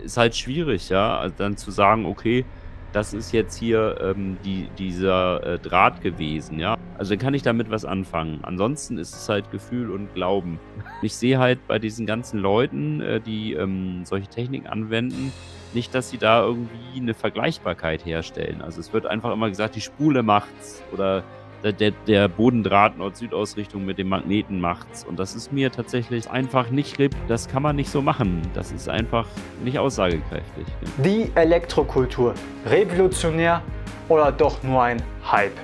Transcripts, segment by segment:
ist halt schwierig, ja, also dann zu sagen, okay, das ist jetzt hier ähm, die, dieser äh, Draht gewesen, ja. Also dann kann ich damit was anfangen. Ansonsten ist es halt Gefühl und Glauben. Ich sehe halt bei diesen ganzen Leuten, äh, die ähm, solche Techniken anwenden, nicht, dass sie da irgendwie eine Vergleichbarkeit herstellen. Also es wird einfach immer gesagt, die Spule macht's oder der, der Bodendraht Nord-Süd-Ausrichtung mit dem Magneten macht's. Und das ist mir tatsächlich einfach nicht, das kann man nicht so machen. Das ist einfach nicht aussagekräftig. Die Elektrokultur, revolutionär oder doch nur ein Hype?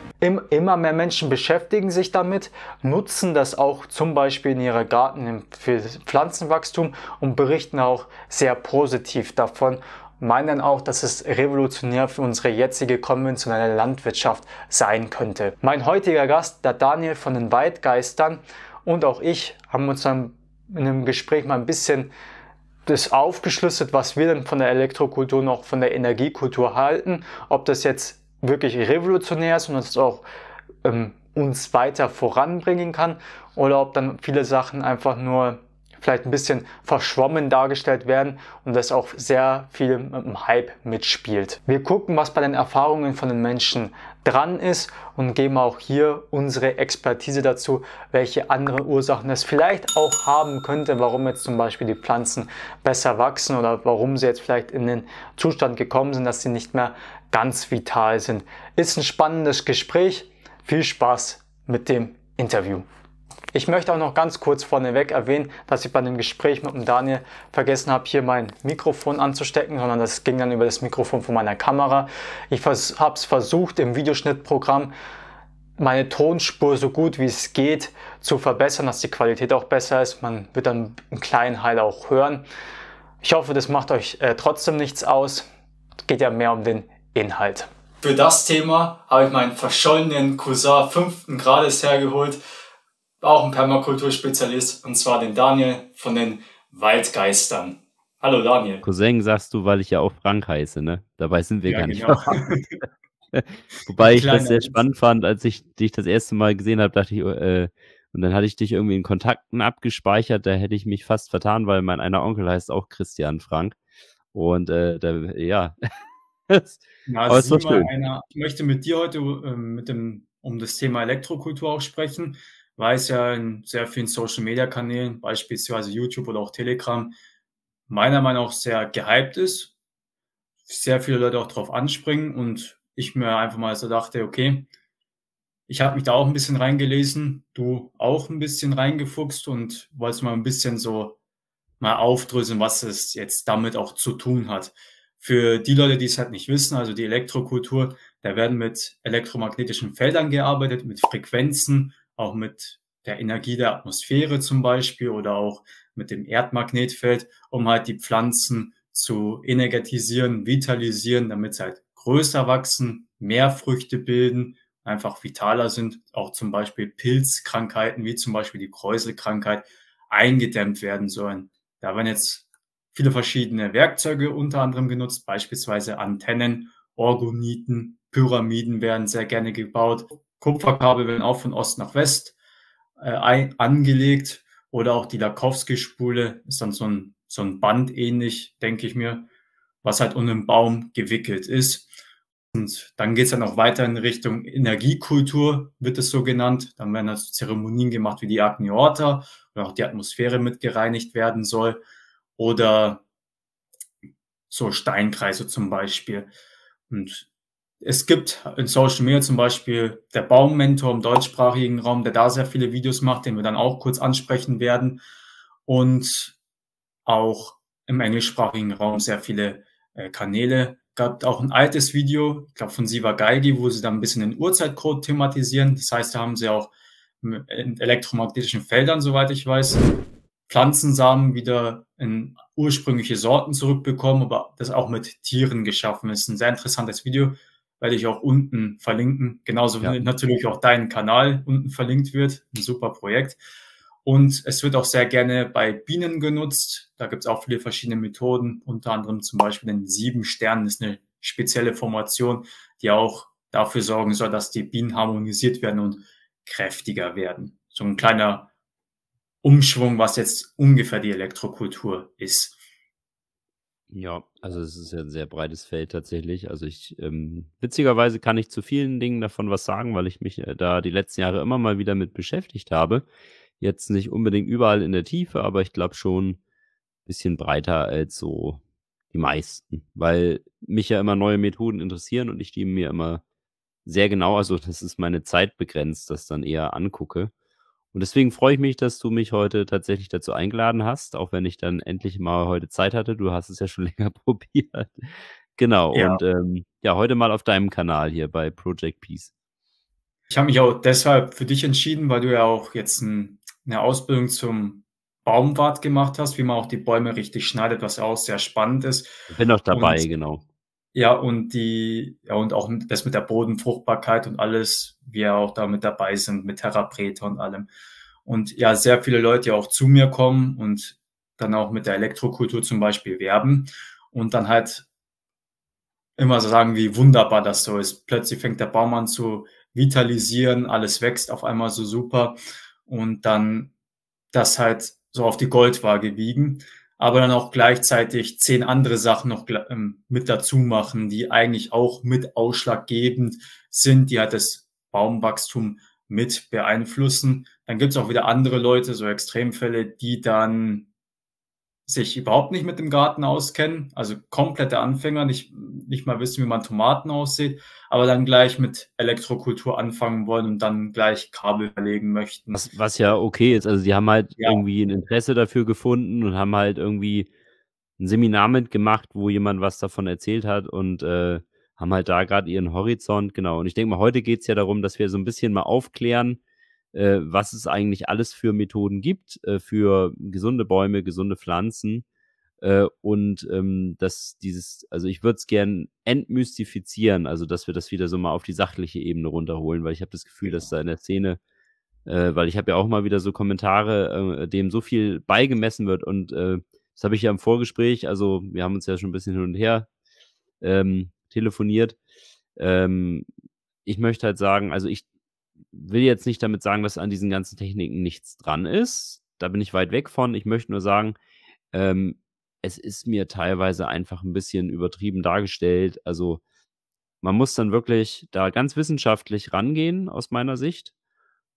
immer mehr Menschen beschäftigen sich damit, nutzen das auch zum Beispiel in ihrer Garten für Pflanzenwachstum und berichten auch sehr positiv davon meinen dann auch, dass es revolutionär für unsere jetzige konventionelle Landwirtschaft sein könnte. Mein heutiger Gast, der Daniel von den Waldgeistern und auch ich haben uns dann in einem Gespräch mal ein bisschen das aufgeschlüsselt, was wir denn von der Elektrokultur noch von der Energiekultur halten, ob das jetzt wirklich revolutionär ist und uns auch ähm, uns weiter voranbringen kann oder ob dann viele Sachen einfach nur vielleicht ein bisschen verschwommen dargestellt werden und das auch sehr viel mit dem Hype mitspielt. Wir gucken, was bei den Erfahrungen von den Menschen dran ist und geben auch hier unsere Expertise dazu, welche andere Ursachen es vielleicht auch haben könnte, warum jetzt zum Beispiel die Pflanzen besser wachsen oder warum sie jetzt vielleicht in den Zustand gekommen sind, dass sie nicht mehr ganz vital sind. Ist ein spannendes Gespräch. Viel Spaß mit dem Interview. Ich möchte auch noch ganz kurz vorneweg erwähnen, dass ich bei dem Gespräch mit dem Daniel vergessen habe, hier mein Mikrofon anzustecken, sondern das ging dann über das Mikrofon von meiner Kamera. Ich habe es versucht im Videoschnittprogramm meine Tonspur so gut wie es geht zu verbessern, dass die Qualität auch besser ist. Man wird dann einen kleinen Heil auch hören. Ich hoffe, das macht euch äh, trotzdem nichts aus. Es Geht ja mehr um den Inhalt. Für das Thema habe ich meinen verschollenen Cousin fünften Grades hergeholt war auch ein Permakulturspezialist und zwar den Daniel von den Waldgeistern. Hallo Daniel. Cousin sagst du, weil ich ja auch Frank heiße, ne? Dabei sind wir ja, gar nicht. Genau. Wobei ich das sehr spannend fand, als ich dich das erste Mal gesehen habe, dachte ich, oh, äh, und dann hatte ich dich irgendwie in Kontakten abgespeichert, da hätte ich mich fast vertan, weil mein einer Onkel heißt auch Christian Frank. Und äh, da, ja. Na, Aber ist so schön. Einer, ich möchte mit dir heute ähm, mit dem, um das Thema Elektrokultur auch sprechen weiß ja in sehr vielen Social-Media-Kanälen, beispielsweise YouTube oder auch Telegram, meiner Meinung nach sehr gehypt ist, sehr viele Leute auch drauf anspringen und ich mir einfach mal so dachte, okay, ich habe mich da auch ein bisschen reingelesen, du auch ein bisschen reingefuchst und wolltest mal ein bisschen so mal aufdröseln, was es jetzt damit auch zu tun hat. Für die Leute, die es halt nicht wissen, also die Elektrokultur, da werden mit elektromagnetischen Feldern gearbeitet, mit Frequenzen auch mit der Energie der Atmosphäre zum Beispiel oder auch mit dem Erdmagnetfeld, um halt die Pflanzen zu energetisieren, vitalisieren, damit sie halt größer wachsen, mehr Früchte bilden, einfach vitaler sind, auch zum Beispiel Pilzkrankheiten, wie zum Beispiel die Kräuselkrankheit, eingedämmt werden sollen. Da werden jetzt viele verschiedene Werkzeuge unter anderem genutzt, beispielsweise Antennen, Orgoniten, Pyramiden werden sehr gerne gebaut, Kupferkabel werden auch von Ost nach West äh, angelegt oder auch die Lakowski-Spule ist dann so ein, so ein Band ähnlich, denke ich mir, was halt um den Baum gewickelt ist. Und dann geht's dann auch weiter in Richtung Energiekultur, wird es so genannt. Dann werden also Zeremonien gemacht wie die Agni Orta, wo auch die Atmosphäre mit gereinigt werden soll. Oder so Steinkreise zum Beispiel. Und es gibt in Social Media zum Beispiel der Baummentor im deutschsprachigen Raum, der da sehr viele Videos macht, den wir dann auch kurz ansprechen werden. Und auch im englischsprachigen Raum sehr viele äh, Kanäle. Gab auch ein altes Video, ich glaube von Siva Geigi, wo sie dann ein bisschen den Uhrzeitcode thematisieren. Das heißt, da haben sie auch in elektromagnetischen Feldern, soweit ich weiß, Pflanzensamen wieder in ursprüngliche Sorten zurückbekommen, aber das auch mit Tieren geschaffen ist. Ein sehr interessantes Video werde ich auch unten verlinken. Genauso ja. natürlich auch deinen Kanal unten verlinkt wird. Ein super Projekt. Und es wird auch sehr gerne bei Bienen genutzt. Da gibt es auch viele verschiedene Methoden, unter anderem zum Beispiel den sieben Sternen ist eine spezielle Formation, die auch dafür sorgen soll, dass die Bienen harmonisiert werden und kräftiger werden. So ein kleiner Umschwung, was jetzt ungefähr die Elektrokultur ist. Ja, also es ist ja ein sehr breites Feld tatsächlich. Also ich, ähm, witzigerweise kann ich zu vielen Dingen davon was sagen, weil ich mich äh, da die letzten Jahre immer mal wieder mit beschäftigt habe. Jetzt nicht unbedingt überall in der Tiefe, aber ich glaube schon ein bisschen breiter als so die meisten, weil mich ja immer neue Methoden interessieren und ich die mir immer sehr genau, also das ist meine Zeit begrenzt, das dann eher angucke. Und deswegen freue ich mich, dass du mich heute tatsächlich dazu eingeladen hast, auch wenn ich dann endlich mal heute Zeit hatte. Du hast es ja schon länger probiert. Genau. Ja. Und ähm, ja, heute mal auf deinem Kanal hier bei Project Peace. Ich habe mich auch deshalb für dich entschieden, weil du ja auch jetzt ein, eine Ausbildung zum Baumwart gemacht hast, wie man auch die Bäume richtig schneidet, was auch sehr spannend ist. Ich bin auch dabei, Und genau. Ja, und die, ja, und auch das mit der Bodenfruchtbarkeit und alles, wir auch da mit dabei sind, mit Therapreta und allem. Und ja, sehr viele Leute ja auch zu mir kommen und dann auch mit der Elektrokultur zum Beispiel werben und dann halt immer so sagen, wie wunderbar das so ist. Plötzlich fängt der Baum an zu vitalisieren, alles wächst auf einmal so super und dann das halt so auf die Goldwaage wiegen aber dann auch gleichzeitig zehn andere Sachen noch ähm, mit dazu machen, die eigentlich auch mit ausschlaggebend sind, die halt das Baumwachstum mit beeinflussen. Dann gibt es auch wieder andere Leute, so Extremfälle, die dann sich überhaupt nicht mit dem Garten auskennen, also komplette Anfänger, nicht, nicht mal wissen, wie man Tomaten aussieht, aber dann gleich mit Elektrokultur anfangen wollen und dann gleich Kabel verlegen möchten. Was, was ja okay ist, also die haben halt ja. irgendwie ein Interesse dafür gefunden und haben halt irgendwie ein Seminar mitgemacht, wo jemand was davon erzählt hat und äh, haben halt da gerade ihren Horizont, genau. Und ich denke mal, heute geht es ja darum, dass wir so ein bisschen mal aufklären, äh, was es eigentlich alles für Methoden gibt äh, für gesunde Bäume, gesunde Pflanzen. Äh, und ähm, dass dieses, also ich würde es gern entmystifizieren, also dass wir das wieder so mal auf die sachliche Ebene runterholen, weil ich habe das Gefühl, dass genau. da in der Szene äh, weil ich habe ja auch mal wieder so Kommentare, äh, dem so viel beigemessen wird. Und äh, das habe ich ja im Vorgespräch, also wir haben uns ja schon ein bisschen hin und her ähm, telefoniert. Ähm, ich möchte halt sagen, also ich will jetzt nicht damit sagen, dass an diesen ganzen Techniken nichts dran ist. Da bin ich weit weg von. Ich möchte nur sagen, ähm, es ist mir teilweise einfach ein bisschen übertrieben dargestellt. Also man muss dann wirklich da ganz wissenschaftlich rangehen, aus meiner Sicht.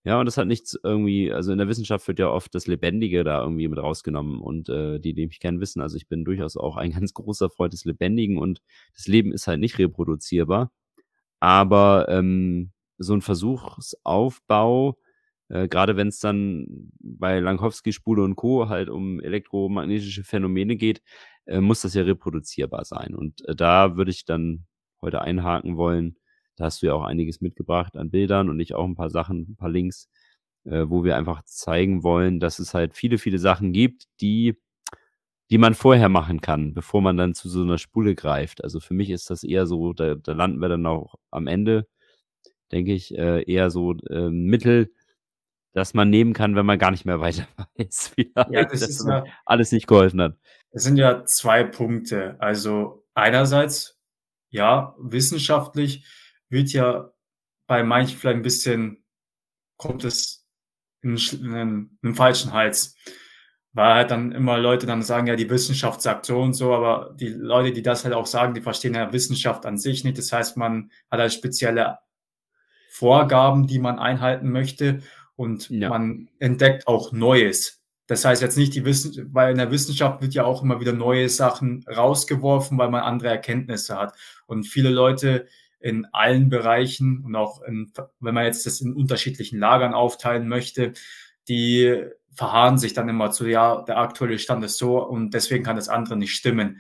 Ja, und das hat nichts irgendwie, also in der Wissenschaft wird ja oft das Lebendige da irgendwie mit rausgenommen und äh, die, die mich kennen, wissen. Also ich bin durchaus auch ein ganz großer Freund des Lebendigen und das Leben ist halt nicht reproduzierbar. Aber ähm, so ein Versuchsaufbau, äh, gerade wenn es dann bei Lankowski, Spule und Co. halt um elektromagnetische Phänomene geht, äh, muss das ja reproduzierbar sein. Und äh, da würde ich dann heute einhaken wollen. Da hast du ja auch einiges mitgebracht an Bildern und ich auch ein paar Sachen, ein paar Links, äh, wo wir einfach zeigen wollen, dass es halt viele, viele Sachen gibt, die die man vorher machen kann, bevor man dann zu so einer Spule greift. Also für mich ist das eher so, da, da landen wir dann auch am Ende denke ich, äh, eher so äh, Mittel, das man nehmen kann, wenn man gar nicht mehr weiter weiß, ja, das ja, alles nicht geholfen hat. Es sind ja zwei Punkte. Also einerseits, ja, wissenschaftlich wird ja bei manchen vielleicht ein bisschen, kommt es in einen falschen Hals. Weil halt dann immer Leute dann sagen, ja, die Wissenschaft sagt so und so, aber die Leute, die das halt auch sagen, die verstehen ja Wissenschaft an sich nicht. Das heißt, man hat halt spezielle Vorgaben, die man einhalten möchte und ja. man entdeckt auch Neues. Das heißt jetzt nicht die Wissen, weil in der Wissenschaft wird ja auch immer wieder neue Sachen rausgeworfen, weil man andere Erkenntnisse hat. Und viele Leute in allen Bereichen und auch in, wenn man jetzt das in unterschiedlichen Lagern aufteilen möchte, die verharren sich dann immer zu, ja, der aktuelle Stand ist so und deswegen kann das andere nicht stimmen.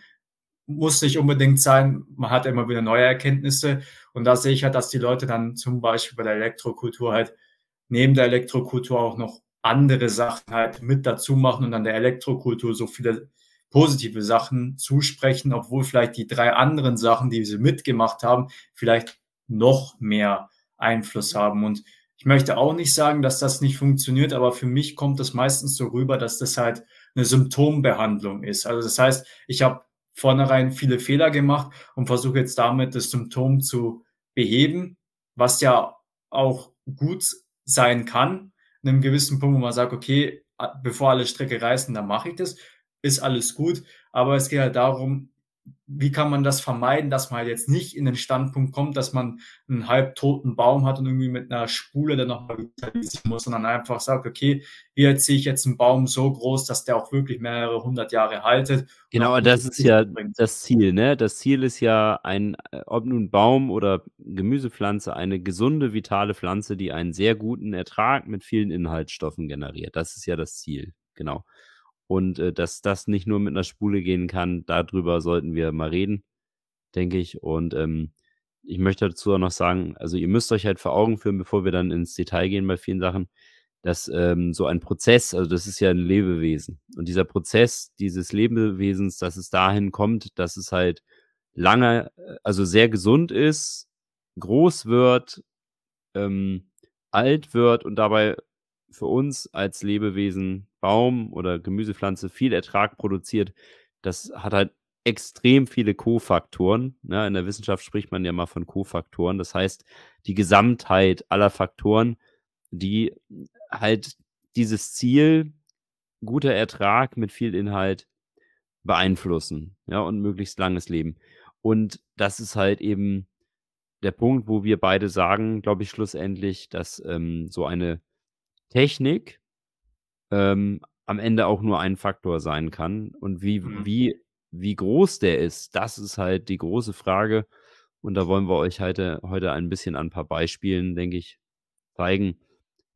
Muss nicht unbedingt sein. Man hat immer wieder neue Erkenntnisse und da sehe ich halt, dass die Leute dann zum Beispiel bei der Elektrokultur halt neben der Elektrokultur auch noch andere Sachen halt mit dazu machen und dann der Elektrokultur so viele positive Sachen zusprechen, obwohl vielleicht die drei anderen Sachen, die sie mitgemacht haben, vielleicht noch mehr Einfluss haben. Und ich möchte auch nicht sagen, dass das nicht funktioniert, aber für mich kommt das meistens so rüber, dass das halt eine Symptombehandlung ist. Also das heißt, ich habe vornherein viele Fehler gemacht und versuche jetzt damit das Symptom zu beheben, was ja auch gut sein kann, in einem gewissen Punkt, wo man sagt, okay, bevor alle Strecke reißen, dann mache ich das, ist alles gut, aber es geht halt darum, wie kann man das vermeiden, dass man halt jetzt nicht in den Standpunkt kommt, dass man einen halbtoten Baum hat und irgendwie mit einer Spule dann nochmal vitalisieren muss, sondern einfach sagt, okay, hier ziehe ich jetzt einen Baum so groß, dass der auch wirklich mehrere hundert Jahre haltet. Genau, das ist ja bringt. das Ziel, ne? Das Ziel ist ja ein, äh, ob nun Baum oder Gemüsepflanze, eine gesunde, vitale Pflanze, die einen sehr guten Ertrag mit vielen Inhaltsstoffen generiert. Das ist ja das Ziel, genau. Und äh, dass das nicht nur mit einer Spule gehen kann, darüber sollten wir mal reden, denke ich. Und ähm, ich möchte dazu auch noch sagen, also ihr müsst euch halt vor Augen führen, bevor wir dann ins Detail gehen bei vielen Sachen, dass ähm, so ein Prozess, also das ist ja ein Lebewesen. Und dieser Prozess dieses Lebewesens, dass es dahin kommt, dass es halt lange, äh, also sehr gesund ist, groß wird, ähm, alt wird und dabei für uns als Lebewesen Baum oder Gemüsepflanze viel Ertrag produziert, das hat halt extrem viele Kofaktoren. Ja, ne? in der Wissenschaft spricht man ja mal von Kofaktoren. Das heißt, die Gesamtheit aller Faktoren, die halt dieses Ziel, guter Ertrag mit viel Inhalt beeinflussen. Ja, und möglichst langes Leben. Und das ist halt eben der Punkt, wo wir beide sagen, glaube ich, schlussendlich, dass ähm, so eine Technik, ähm, am Ende auch nur ein Faktor sein kann. Und wie, mhm. wie, wie groß der ist, das ist halt die große Frage. Und da wollen wir euch heute, heute ein bisschen an ein paar Beispielen, denke ich, zeigen,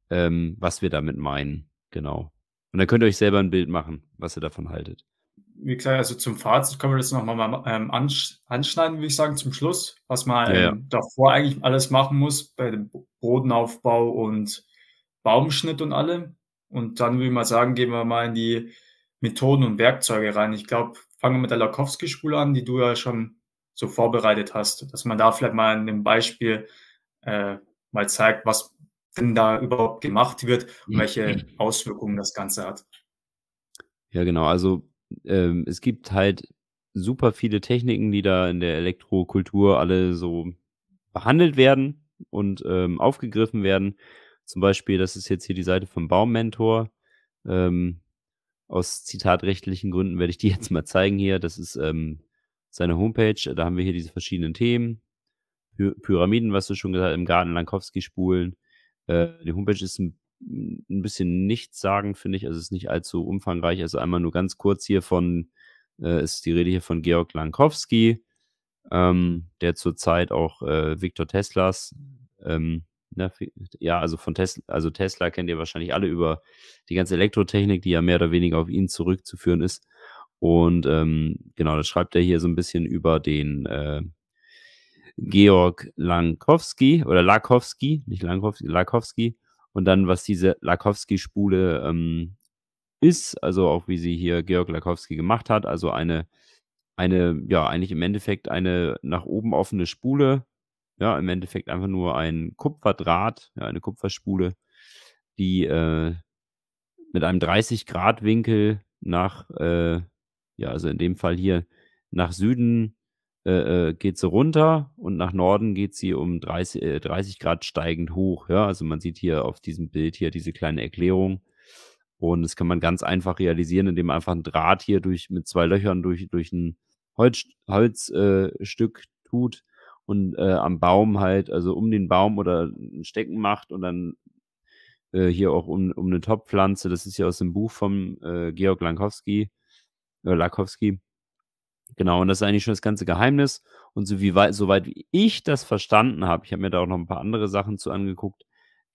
ähm, was wir damit meinen. Genau. Und dann könnt ihr euch selber ein Bild machen, was ihr davon haltet. Wie gesagt, also zum Fazit können wir das nochmal ähm, anschneiden, würde ich sagen, zum Schluss, was man ja, ja. Ähm, davor eigentlich alles machen muss bei dem Bodenaufbau und Baumschnitt und allem. Und dann würde ich mal sagen, gehen wir mal in die Methoden und Werkzeuge rein. Ich glaube, fangen wir mit der Lakowski-Spule an, die du ja schon so vorbereitet hast, dass man da vielleicht mal in dem Beispiel äh, mal zeigt, was denn da überhaupt gemacht wird und mhm. welche Auswirkungen das Ganze hat. Ja, genau. Also ähm, es gibt halt super viele Techniken, die da in der Elektrokultur alle so behandelt werden und ähm, aufgegriffen werden. Zum Beispiel, das ist jetzt hier die Seite vom Baummentor. Ähm, aus zitatrechtlichen Gründen werde ich die jetzt mal zeigen hier. Das ist ähm, seine Homepage. Da haben wir hier diese verschiedenen Themen. Py Pyramiden, was du schon gesagt hast, im Garten Lankowski-Spulen. Äh, die Homepage ist ein, ein bisschen nichtssagend, finde ich. Also es ist nicht allzu umfangreich. Also einmal nur ganz kurz hier von, äh, ist die Rede hier von Georg Lankowski, ähm, der zurzeit auch äh, Viktor Teslas ähm, ne, ja, also von Tesla, also Tesla kennt ihr wahrscheinlich alle über die ganze Elektrotechnik, die ja mehr oder weniger auf ihn zurückzuführen ist. Und ähm, genau, das schreibt er hier so ein bisschen über den äh, Georg Lankowski oder Lakowski, nicht Lankowski, Lakowski. Und dann, was diese Lakowski-Spule ähm, ist, also auch wie sie hier Georg Lakowski gemacht hat, also eine, eine, ja, eigentlich im Endeffekt eine nach oben offene Spule, ja, im Endeffekt einfach nur ein Kupferdraht, ja, eine Kupferspule, die äh, mit einem 30-Grad-Winkel nach, äh, ja, also in dem Fall hier nach Süden äh, äh geht sie runter und nach Norden geht sie um 30, 30 äh, Grad steigend hoch. Ja, also man sieht hier auf diesem Bild hier diese kleine Erklärung. Und das kann man ganz einfach realisieren, indem man einfach einen Draht hier durch, mit zwei Löchern durch, durch ein Holz, Holzstück äh, tut und äh, am Baum halt, also um den Baum oder ein Stecken macht und dann äh, hier auch um, um eine Top-Pflanze. Das ist ja aus dem Buch von äh, Georg Lankowski. Äh, Lakowski. Genau, und das ist eigentlich schon das ganze Geheimnis. Und so wie weit, soweit ich das verstanden habe, ich habe mir da auch noch ein paar andere Sachen zu angeguckt,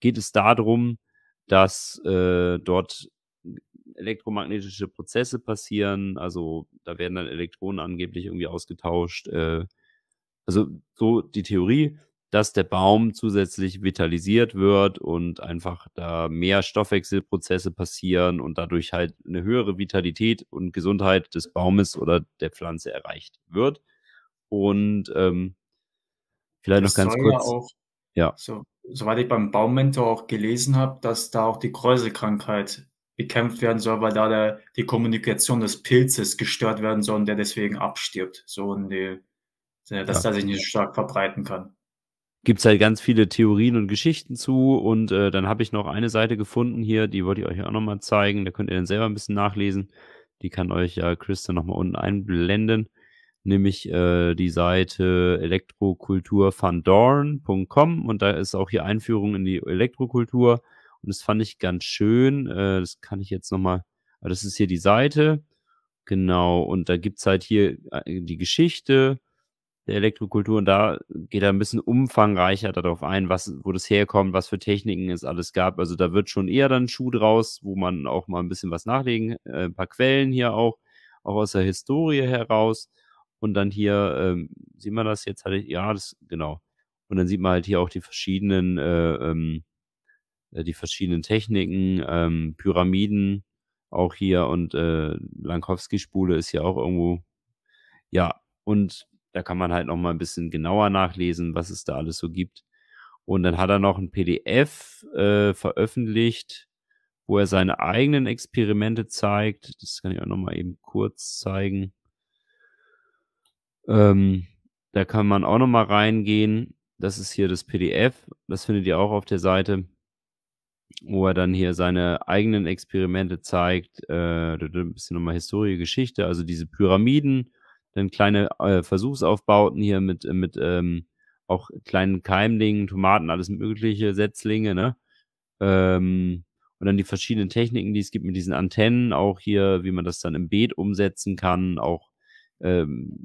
geht es darum, dass äh, dort elektromagnetische Prozesse passieren. Also da werden dann Elektronen angeblich irgendwie ausgetauscht. Äh, also so die Theorie, dass der Baum zusätzlich vitalisiert wird und einfach da mehr Stoffwechselprozesse passieren und dadurch halt eine höhere Vitalität und Gesundheit des Baumes oder der Pflanze erreicht wird. Und ähm, vielleicht das noch ganz kurz. Ja, auch, ja. So, soweit ich beim Baummentor auch gelesen habe, dass da auch die Kräuselkrankheit bekämpft werden soll, weil da der, die Kommunikation des Pilzes gestört werden soll und der deswegen abstirbt. So in die der das ja. tatsächlich nicht stark verbreiten kann. Gibt es halt ganz viele Theorien und Geschichten zu und äh, dann habe ich noch eine Seite gefunden hier, die wollte ich euch auch nochmal zeigen, da könnt ihr dann selber ein bisschen nachlesen. Die kann euch ja Chris dann nochmal unten einblenden, nämlich äh, die Seite elektrokulturvandorn.com und da ist auch hier Einführung in die Elektrokultur und das fand ich ganz schön, äh, das kann ich jetzt nochmal, ah, das ist hier die Seite, genau, und da gibt es halt hier äh, die Geschichte, der Elektrokultur und da geht er ein bisschen umfangreicher darauf ein, was, wo das herkommt, was für Techniken es alles gab. Also da wird schon eher dann Schuh draus, wo man auch mal ein bisschen was nachlegen, äh, ein paar Quellen hier auch, auch aus der Historie heraus. Und dann hier, ähm, sieht man das jetzt, hatte ich, ja, das, genau. Und dann sieht man halt hier auch die verschiedenen, äh, ähm, äh, die verschiedenen Techniken, ähm, Pyramiden auch hier und äh, Lankowski-Spule ist hier auch irgendwo. Ja, und da kann man halt nochmal ein bisschen genauer nachlesen, was es da alles so gibt. Und dann hat er noch ein PDF äh, veröffentlicht, wo er seine eigenen Experimente zeigt. Das kann ich auch nochmal eben kurz zeigen. Ähm, da kann man auch nochmal reingehen. Das ist hier das PDF. Das findet ihr auch auf der Seite, wo er dann hier seine eigenen Experimente zeigt. Äh, ein bisschen nochmal Historie, Geschichte, also diese Pyramiden dann kleine äh, Versuchsaufbauten hier mit, äh, mit ähm, auch kleinen Keimlingen, Tomaten, alles mögliche, Setzlinge, ne? Ähm, und dann die verschiedenen Techniken, die es gibt mit diesen Antennen, auch hier, wie man das dann im Beet umsetzen kann, auch ähm,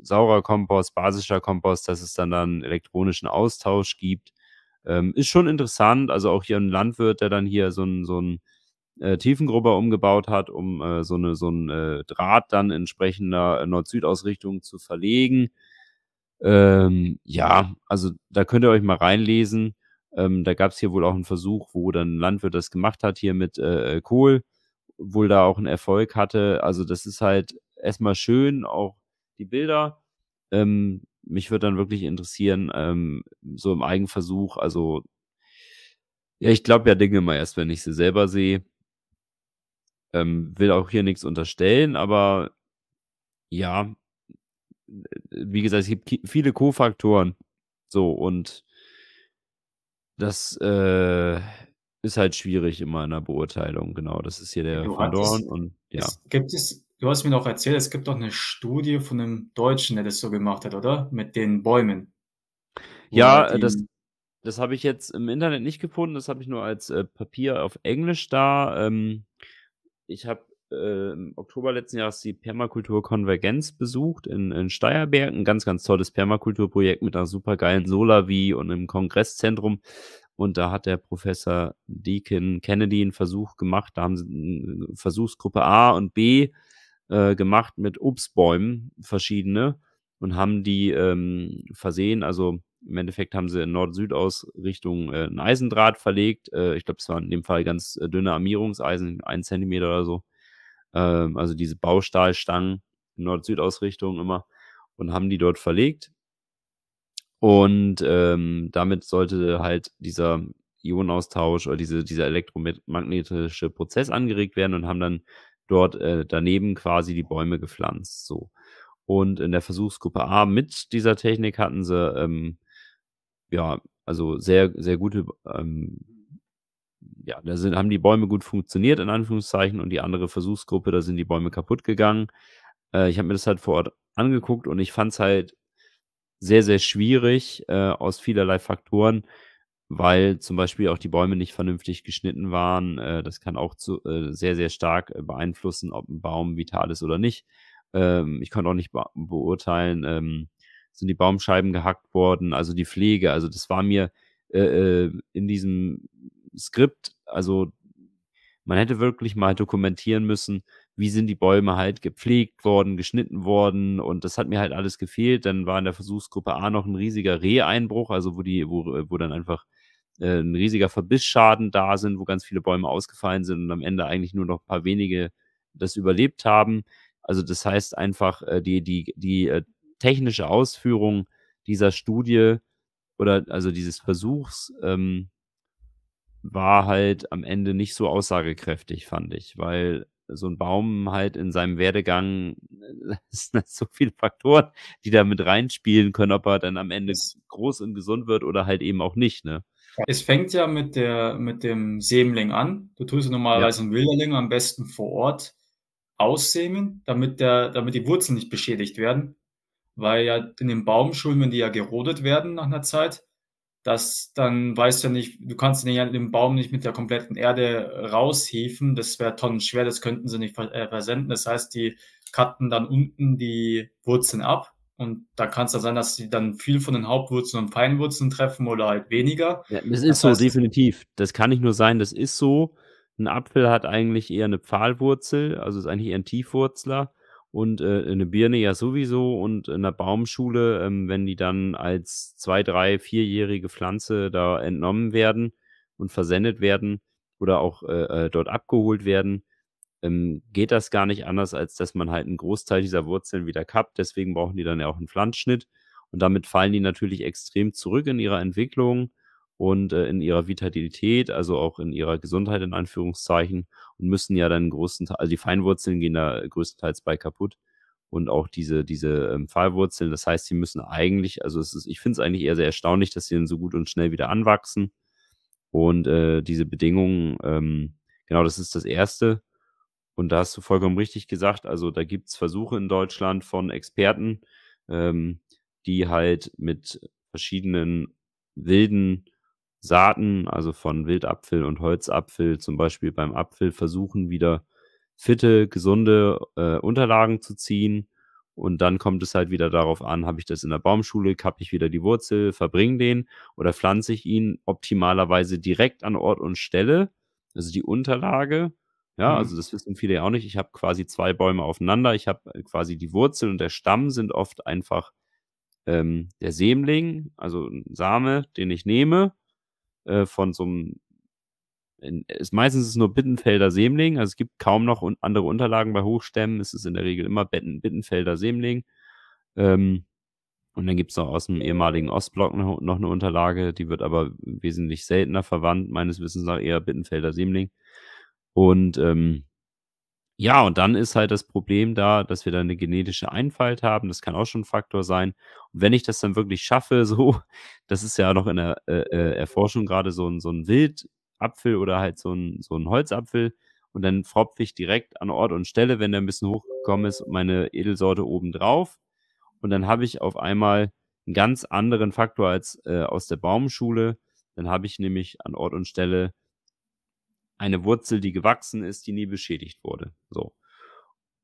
saurer Kompost, basischer Kompost, dass es dann dann elektronischen Austausch gibt. Ähm, ist schon interessant, also auch hier ein Landwirt, der dann hier so ein, so ein äh, Tiefengrubber umgebaut hat, um äh, so, eine, so ein äh, Draht dann entsprechender äh, Nord-Süd-Ausrichtung zu verlegen. Ähm, ja, also da könnt ihr euch mal reinlesen. Ähm, da gab es hier wohl auch einen Versuch, wo dann ein Landwirt das gemacht hat, hier mit äh, äh, Kohl, wohl da auch einen Erfolg hatte. Also das ist halt erstmal schön, auch die Bilder. Ähm, mich würde dann wirklich interessieren, ähm, so im Eigenversuch, also ja, ich glaube ja Dinge immer erst, wenn ich sie selber sehe. Ähm, will auch hier nichts unterstellen, aber ja, wie gesagt, es gibt viele Co-Faktoren. So, und das äh, ist halt schwierig in meiner Beurteilung, genau. Das ist hier der du Van Dorn und ja. Es gibt es, du hast mir noch erzählt, es gibt auch eine Studie von einem Deutschen, der das so gemacht hat, oder? Mit den Bäumen. Ja, den... Äh, das, das habe ich jetzt im Internet nicht gefunden, das habe ich nur als äh, Papier auf Englisch da. Ähm, ich habe äh, im Oktober letzten Jahres die Permakultur Konvergenz besucht in, in Steierberg. Ein ganz, ganz tolles Permakulturprojekt mit einer super geilen Solavi und einem Kongresszentrum. Und da hat der Professor Deakin Kennedy einen Versuch gemacht. Da haben sie Versuchsgruppe A und B äh, gemacht mit Obstbäumen, verschiedene, und haben die ähm, versehen, also im Endeffekt haben sie in Nord-Süd aus Richtung äh, ein Eisendraht verlegt. Äh, ich glaube, es war in dem Fall ganz äh, dünne Armierungseisen, ein Zentimeter oder so. Ähm, also diese Baustahlstangen in Nord-Süd-Ausrichtung immer und haben die dort verlegt. Und ähm, damit sollte halt dieser Ionenaustausch oder diese, dieser elektromagnetische Prozess angeregt werden und haben dann dort äh, daneben quasi die Bäume gepflanzt. So. Und in der Versuchsgruppe A mit dieser Technik hatten sie ähm, ja, also sehr, sehr gute, ähm, ja, da sind, haben die Bäume gut funktioniert, in Anführungszeichen, und die andere Versuchsgruppe, da sind die Bäume kaputt gegangen. Äh, ich habe mir das halt vor Ort angeguckt und ich fand es halt sehr, sehr schwierig äh, aus vielerlei Faktoren, weil zum Beispiel auch die Bäume nicht vernünftig geschnitten waren. Äh, das kann auch zu, äh, sehr, sehr stark äh, beeinflussen, ob ein Baum vital ist oder nicht. Ähm, ich konnte auch nicht be beurteilen, ähm, sind die Baumscheiben gehackt worden, also die Pflege. Also das war mir äh, äh, in diesem Skript, also man hätte wirklich mal dokumentieren müssen, wie sind die Bäume halt gepflegt worden, geschnitten worden und das hat mir halt alles gefehlt. Dann war in der Versuchsgruppe A noch ein riesiger Reheinbruch, also wo die, wo, wo dann einfach äh, ein riesiger Verbissschaden da sind, wo ganz viele Bäume ausgefallen sind und am Ende eigentlich nur noch ein paar wenige das überlebt haben. Also das heißt einfach, äh, die, die, die äh, technische Ausführung dieser Studie oder also dieses Versuchs ähm, war halt am Ende nicht so aussagekräftig, fand ich, weil so ein Baum halt in seinem Werdegang, sind halt so viele Faktoren, die da mit reinspielen können, ob er dann am Ende groß und gesund wird oder halt eben auch nicht, ne? Es fängt ja mit, der, mit dem Sämling an. Du tust normalerweise ja. einen Wilderling am besten vor Ort aussämen, damit, der, damit die Wurzeln nicht beschädigt werden weil ja in den Baumschulen, wenn die ja gerodet werden nach einer Zeit, dass dann weißt du ja nicht, du kannst den, ja den Baum nicht mit der kompletten Erde raushieven, das wäre tonnenschwer, das könnten sie nicht äh, versenden. Das heißt, die cutten dann unten die Wurzeln ab und da kann es dann sein, dass sie dann viel von den Hauptwurzeln und Feinwurzeln treffen oder halt weniger. Ja, das ist das so, heißt, definitiv. Das kann nicht nur sein, das ist so. Ein Apfel hat eigentlich eher eine Pfahlwurzel, also ist eigentlich eher ein Tiefwurzler und äh, eine Birne ja sowieso und in der Baumschule, ähm, wenn die dann als zwei, drei, vierjährige Pflanze da entnommen werden und versendet werden oder auch äh, äh, dort abgeholt werden, ähm, geht das gar nicht anders, als dass man halt einen Großteil dieser Wurzeln wieder kappt. Deswegen brauchen die dann ja auch einen Pflanzschnitt und damit fallen die natürlich extrem zurück in ihrer Entwicklung und äh, in ihrer Vitalität, also auch in ihrer Gesundheit in Anführungszeichen und müssen ja dann größtenteils, also die Feinwurzeln gehen da größtenteils bei kaputt und auch diese, diese ähm, Pfahlwurzeln. Das heißt, sie müssen eigentlich, also es ist, ich finde es eigentlich eher sehr erstaunlich, dass sie dann so gut und schnell wieder anwachsen. Und äh, diese Bedingungen, ähm, genau, das ist das Erste. Und da hast du vollkommen richtig gesagt, also da gibt's Versuche in Deutschland von Experten, ähm, die halt mit verschiedenen wilden Saaten, also von Wildapfel und Holzapfel, zum Beispiel beim Apfel versuchen, wieder fitte, gesunde äh, Unterlagen zu ziehen. Und dann kommt es halt wieder darauf an, habe ich das in der Baumschule, kappe ich wieder die Wurzel, verbringe den oder pflanze ich ihn optimalerweise direkt an Ort und Stelle, also die Unterlage. Ja, mhm. also das wissen viele ja auch nicht. Ich habe quasi zwei Bäume aufeinander. Ich habe äh, quasi die Wurzel und der Stamm sind oft einfach ähm, der Sämling, also ein Same, den ich nehme äh, von so einem ist meistens ist nur Bittenfelder Sämling, also es gibt kaum noch un andere Unterlagen bei Hochstämmen, es ist in der Regel immer Betten, Bittenfelder Sämling. Ähm, und dann gibt es noch aus dem ehemaligen Ostblock noch, noch, eine Unterlage, die wird aber wesentlich seltener verwandt, meines Wissens nach eher Bittenfelder Sämling. Und ähm, ja, und dann ist halt das Problem da, dass wir da eine genetische Einfalt haben. Das kann auch schon ein Faktor sein. Und wenn ich das dann wirklich schaffe, so, das ist ja noch in der äh, äh, Erforschung gerade so ein, so ein Wildapfel oder halt so ein, so ein Holzapfel. Und dann fropfe ich direkt an Ort und Stelle, wenn der ein bisschen hochgekommen ist, meine Edelsorte oben drauf. Und dann habe ich auf einmal einen ganz anderen Faktor als äh, aus der Baumschule. Dann habe ich nämlich an Ort und Stelle eine Wurzel, die gewachsen ist, die nie beschädigt wurde. So.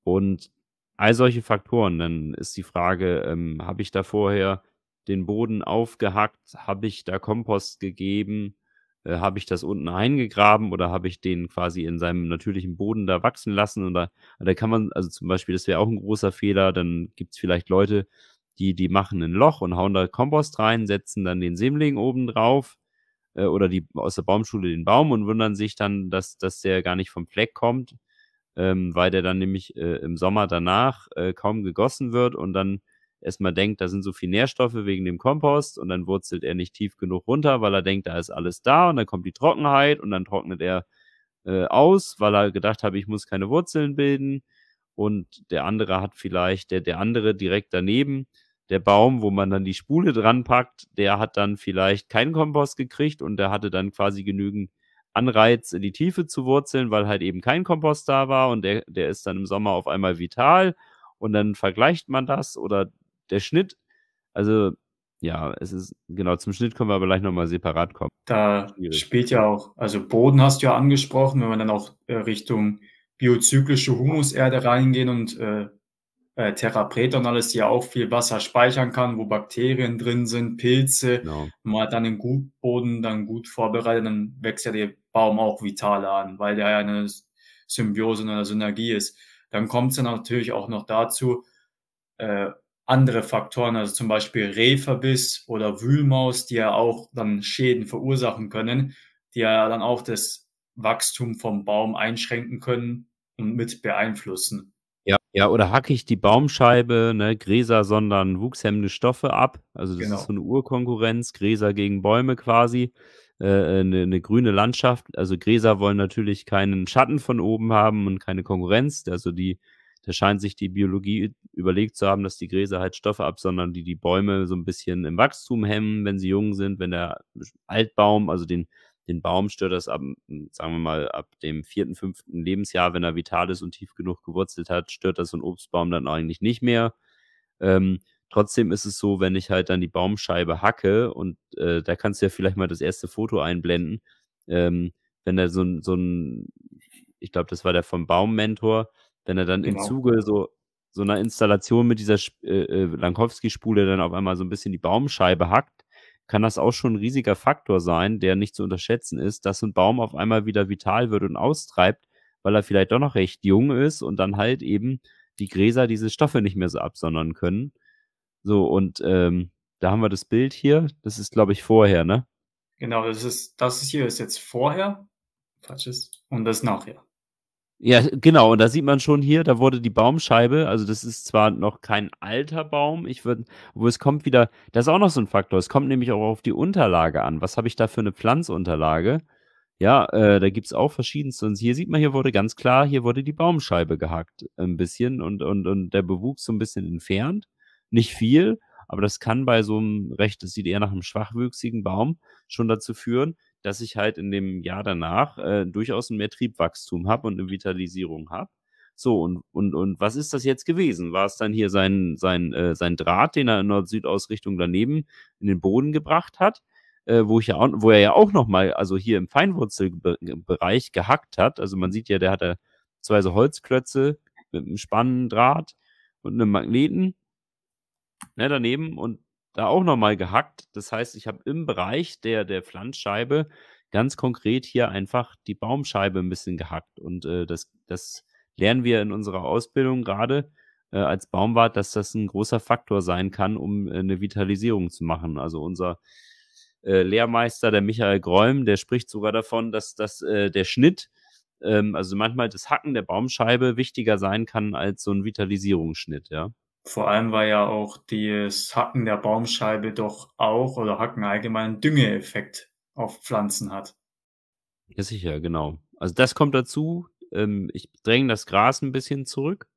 Und all solche Faktoren, dann ist die Frage, ähm, habe ich da vorher den Boden aufgehackt, habe ich da Kompost gegeben, äh, habe ich das unten eingegraben oder habe ich den quasi in seinem natürlichen Boden da wachsen lassen oder da kann man, also zum Beispiel, das wäre auch ein großer Fehler, dann gibt es vielleicht Leute, die, die machen ein Loch und hauen da Kompost rein, setzen dann den Sämling oben drauf äh, oder die aus der Baumschule den Baum und wundern sich dann, dass, dass der gar nicht vom Fleck kommt, ähm, weil der dann nämlich äh, im Sommer danach äh, kaum gegossen wird und dann erstmal denkt, da sind so viel Nährstoffe wegen dem Kompost und dann wurzelt er nicht tief genug runter, weil er denkt, da ist alles da und dann kommt die Trockenheit und dann trocknet er äh, aus, weil er gedacht habe, ich muss keine Wurzeln bilden und der andere hat vielleicht, der, der andere direkt daneben der Baum, wo man dann die Spule dran packt, der hat dann vielleicht keinen Kompost gekriegt und der hatte dann quasi genügend Anreiz, in die Tiefe zu wurzeln, weil halt eben kein Kompost da war und der, der ist dann im Sommer auf einmal vital und dann vergleicht man das oder der Schnitt. Also ja, es ist, genau, zum Schnitt können wir aber gleich nochmal separat kommen. Da Schwierig. spielt ja auch, also Boden hast du ja angesprochen, wenn wir dann auch äh, Richtung biozyklische Humuserde reingehen und äh, äh, Therapeut und alles, die ja auch viel Wasser speichern kann, wo Bakterien drin sind, Pilze. Genau. Man dann den Gutboden dann gut vorbereitet, dann wächst ja der Baum auch vital an, weil der ja eine Symbiose, eine Synergie ist. Dann kommt es ja natürlich auch noch dazu, äh, andere Faktoren, also zum Beispiel Rehverbiss oder Wühlmaus, die ja auch dann Schäden verursachen können, die ja dann auch das Wachstum vom Baum einschränken können und mit beeinflussen. Ja, ja, oder hacke ich die Baumscheibe, ne, Gräser, sondern wuchshemmende Stoffe ab. Also das genau. ist so eine Urkonkurrenz, Gräser gegen Bäume quasi, äh, eine, äh, eine, grüne Landschaft. Also Gräser wollen natürlich keinen Schatten von oben haben und keine Konkurrenz. Also die, da scheint sich die Biologie überlegt zu haben, dass die Gräser halt Stoffe ab, sondern die die Bäume so ein bisschen im Wachstum hemmen, wenn sie jung sind, wenn der Altbaum, also den den Baum stört das ab, hm, sagen wir mal, ab dem vierten, fünften Lebensjahr, wenn er vital ist und tief genug gewurzelt hat, stört das so ein Obstbaum dann eigentlich nicht mehr. Ähm, trotzdem ist es so, wenn ich halt dann die Baumscheibe hacke und äh, da kannst du ja vielleicht mal das erste Foto einblenden, ähm, wenn er so, so ein, ich glaube, das war der vom Baum-Mentor, wenn er dann genau. im Zuge so so einer Installation mit dieser äh, äh, Lankowski-Spule dann auf einmal so ein bisschen die Baumscheibe hackt, kann das auch schon ein riesiger Faktor sein, der nicht zu unterschätzen ist, dass ein Baum auf einmal wieder vital wird und austreibt, weil er vielleicht doch noch recht jung ist und dann halt eben die Gräser diese Stoffe nicht mehr so absondern können. So, und ähm, da haben wir das Bild hier. Das ist, glaube ich, vorher, ne? Genau, das ist, das hier ist jetzt vorher. Falsches. Und das nachher. Ja, genau. Und da sieht man schon hier, da wurde die Baumscheibe, also das ist zwar noch kein alter Baum, ich würde, wo es kommt wieder, das ist auch noch so ein Faktor. Es kommt nämlich auch auf die Unterlage an. Was habe ich da für eine Pflanzunterlage? Ja, äh, da gibt es auch verschiedenste. Und hier sieht man, hier wurde ganz klar, hier wurde die Baumscheibe gehackt ein bisschen und, und, und der Bewuchs so ein bisschen entfernt. Nicht viel, aber das kann bei so einem recht, das sieht eher nach einem schwachwüchsigen Baum schon dazu führen, dass ich halt in dem Jahr danach äh, durchaus mehr Triebwachstum habe und eine Vitalisierung habe. So, und, und, und was ist das jetzt gewesen? War es dann hier sein, sein, äh, sein Draht, den er in Nord-Süd-Ausrichtung daneben in den Boden gebracht hat? Äh, wo, ich ja auch, wo er ja auch nochmal, also hier im Feinwurzelbereich gehackt hat. Also man sieht ja, der hat da zwei so Holzklötze mit einem Spannendraht und einem Magneten ne, daneben und da auch nochmal gehackt. Das heißt, ich habe im Bereich der, der Pflanzscheibe ganz konkret hier einfach die Baumscheibe ein bisschen gehackt. Und äh, das, das lernen wir in unserer Ausbildung gerade äh, als Baumwart, dass das ein großer Faktor sein kann, um äh, eine Vitalisierung zu machen. Also unser äh, Lehrmeister, der Michael Gräum, der spricht sogar davon, dass, dass äh, der Schnitt, ähm, also manchmal das Hacken der Baumscheibe wichtiger sein kann als so ein Vitalisierungsschnitt, ja. Vor allem, war ja auch das Hacken der Baumscheibe doch auch oder Hacken allgemein Düngeeffekt auf Pflanzen hat. Ja, sicher, genau. Also das kommt dazu. Ähm, ich dränge das Gras ein bisschen zurück.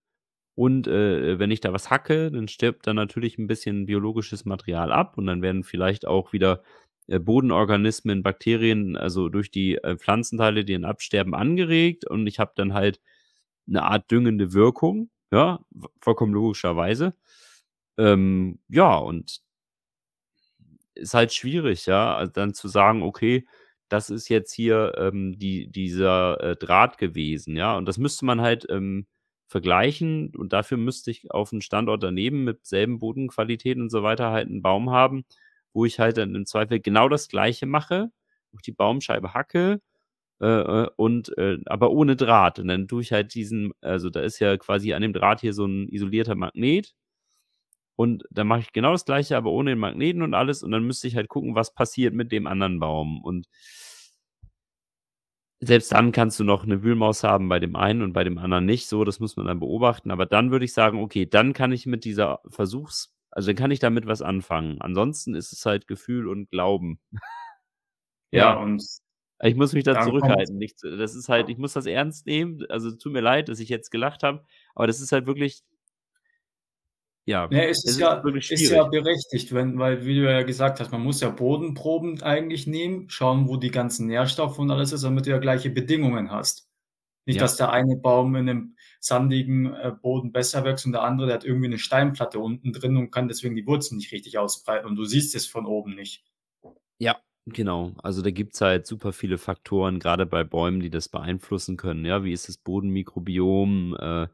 Und äh, wenn ich da was hacke, dann stirbt da natürlich ein bisschen biologisches Material ab und dann werden vielleicht auch wieder äh, Bodenorganismen, Bakterien, also durch die äh, Pflanzenteile, die dann absterben, angeregt und ich habe dann halt eine Art düngende Wirkung. Ja, vollkommen logischerweise. Ähm, ja, und ist halt schwierig, ja, also dann zu sagen, okay, das ist jetzt hier ähm, die, dieser äh, Draht gewesen, ja, und das müsste man halt ähm, vergleichen und dafür müsste ich auf einem Standort daneben mit selben Bodenqualität und so weiter halt einen Baum haben, wo ich halt dann im Zweifel genau das gleiche mache, durch die Baumscheibe hacke, äh, äh, und äh, aber ohne Draht. Und dann tue ich halt diesen, also da ist ja quasi an dem Draht hier so ein isolierter Magnet. Und dann mache ich genau das gleiche, aber ohne den Magneten und alles. Und dann müsste ich halt gucken, was passiert mit dem anderen Baum. Und selbst dann kannst du noch eine Wühlmaus haben bei dem einen und bei dem anderen nicht. So, das muss man dann beobachten. Aber dann würde ich sagen, okay, dann kann ich mit dieser Versuchs, also dann kann ich damit was anfangen. Ansonsten ist es halt Gefühl und Glauben. ja, ja, und ich muss mich da Dann zurückhalten. Ich, das ist halt, ich muss das ernst nehmen. Also tut mir leid, dass ich jetzt gelacht habe, aber das ist halt wirklich. Ja, ja es, es ist, ja, wirklich ist ja berechtigt, wenn, weil, wie du ja gesagt hast, man muss ja Bodenproben eigentlich nehmen, schauen, wo die ganzen Nährstoffe und alles ist, damit du ja gleiche Bedingungen hast. Nicht, ja. dass der eine Baum in einem sandigen äh, Boden besser wächst und der andere, der hat irgendwie eine Steinplatte unten drin und kann deswegen die Wurzeln nicht richtig ausbreiten und du siehst es von oben nicht. Ja, Genau, also da gibt es halt super viele Faktoren, gerade bei Bäumen, die das beeinflussen können. Ja, wie ist das Bodenmikrobiom? Äh,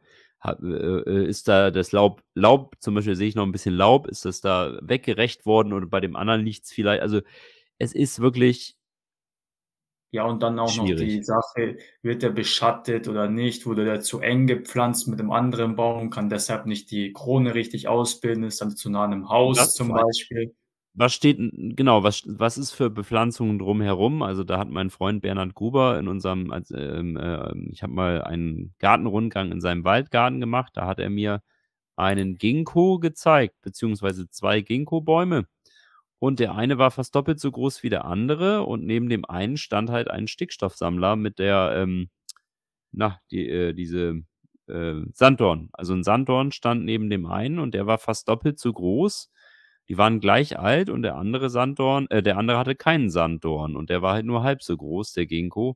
äh, äh, ist da das Laub, Laub, zum Beispiel sehe ich noch ein bisschen Laub, ist das da weggerecht worden oder bei dem anderen liegt es vielleicht? Also es ist wirklich. Ja, und dann auch schwierig. noch die Sache, wird der beschattet oder nicht? Wurde der zu eng gepflanzt mit einem anderen Baum, kann deshalb nicht die Krone richtig ausbilden, ist dann zu nah an einem Haus das zum Beispiel was steht, genau, was, was ist für Bepflanzungen drumherum? Also da hat mein Freund Bernhard Gruber in unserem, also, ähm, äh, ich habe mal einen Gartenrundgang in seinem Waldgarten gemacht, da hat er mir einen Ginkgo gezeigt, beziehungsweise zwei Ginkgo-Bäume. Und der eine war fast doppelt so groß wie der andere und neben dem einen stand halt ein Stickstoffsammler mit der, ähm, na, die, äh, diese äh, Sanddorn. Also ein Sanddorn stand neben dem einen und der war fast doppelt so groß die waren gleich alt und der andere Sanddorn, äh, der andere hatte keinen Sanddorn und der war halt nur halb so groß, der Ginkgo.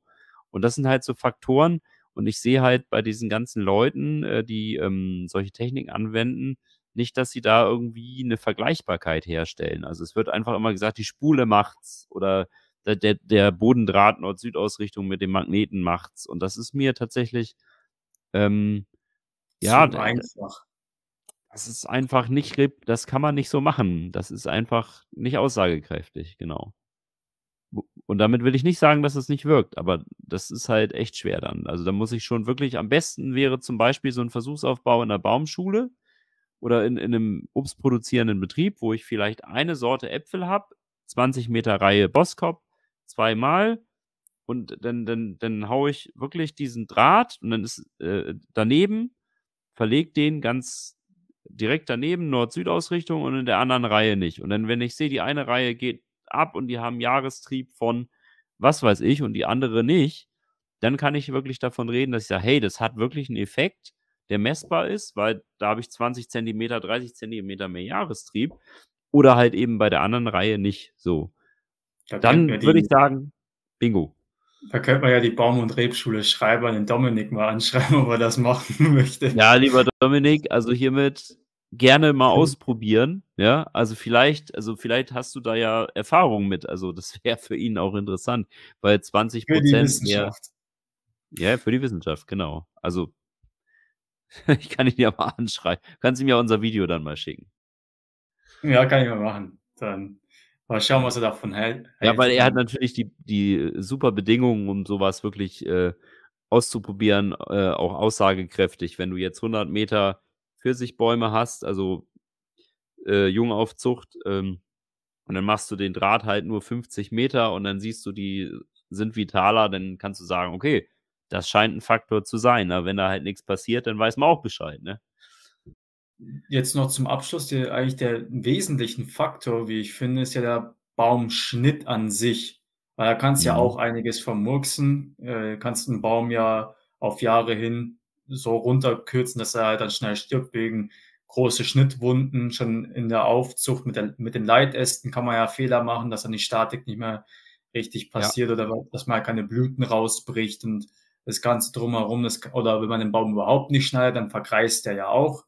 Und das sind halt so Faktoren. Und ich sehe halt bei diesen ganzen Leuten, äh, die ähm, solche Techniken anwenden, nicht, dass sie da irgendwie eine Vergleichbarkeit herstellen. Also es wird einfach immer gesagt, die Spule macht's oder der, der, der Bodendraht Nord-Süd-Ausrichtung mit dem Magneten macht's. Und das ist mir tatsächlich ähm, ja, ne, einfach. Das ist einfach nicht, das kann man nicht so machen. Das ist einfach nicht aussagekräftig, genau. Und damit will ich nicht sagen, dass es nicht wirkt, aber das ist halt echt schwer dann. Also da muss ich schon wirklich, am besten wäre zum Beispiel so ein Versuchsaufbau in der Baumschule oder in, in einem obstproduzierenden Betrieb, wo ich vielleicht eine Sorte Äpfel habe, 20 Meter Reihe Boskop, zweimal und dann, dann, dann haue ich wirklich diesen Draht und dann ist äh, daneben, verlegt den ganz direkt daneben Nord-Süd-Ausrichtung und in der anderen Reihe nicht. Und dann, wenn ich sehe, die eine Reihe geht ab und die haben Jahrestrieb von was weiß ich und die andere nicht, dann kann ich wirklich davon reden, dass ich sage, hey, das hat wirklich einen Effekt, der messbar ist, weil da habe ich 20 Zentimeter, 30 Zentimeter mehr Jahrestrieb oder halt eben bei der anderen Reihe nicht so. Da dann würde ich sagen, Bingo. Da könnte man ja die Baum- und Rebschule Schreiber, den Dominik, mal anschreiben, ob er das machen möchte. Ja, lieber Dominik, also hiermit gerne mal hm. ausprobieren. Ja, also vielleicht, also vielleicht hast du da ja Erfahrung mit. Also das wäre für ihn auch interessant, weil 20 Prozent mehr. Ja, für die Wissenschaft, genau. Also ich kann ihn ja mal anschreiben. Kannst ihm ja unser Video dann mal schicken. Ja, kann ich mal machen. Dann Mal schauen, was er davon hält. Ja, weil er ne? hat natürlich die, die super Bedingungen, um sowas wirklich äh, auszuprobieren, äh, auch aussagekräftig. Wenn du jetzt 100 Meter Pfirsichbäume hast, also äh, Jungaufzucht, ähm, und dann machst du den Draht halt nur 50 Meter und dann siehst du, die sind vitaler, dann kannst du sagen, okay, das scheint ein Faktor zu sein. Ne? Wenn da halt nichts passiert, dann weiß man auch Bescheid, ne? jetzt noch zum Abschluss, der, eigentlich der wesentlichen Faktor, wie ich finde, ist ja der Baumschnitt an sich. Weil da kannst ja, ja mhm. auch einiges vermurksen, äh, kannst einen Baum ja auf Jahre hin so runterkürzen, dass er halt dann schnell stirbt wegen große Schnittwunden. Schon in der Aufzucht mit, der, mit den Leitästen kann man ja Fehler machen, dass dann die Statik nicht mehr richtig passiert ja. oder dass man keine Blüten rausbricht und das Ganze drumherum. Das, oder wenn man den Baum überhaupt nicht schneidet, dann verkreist der ja auch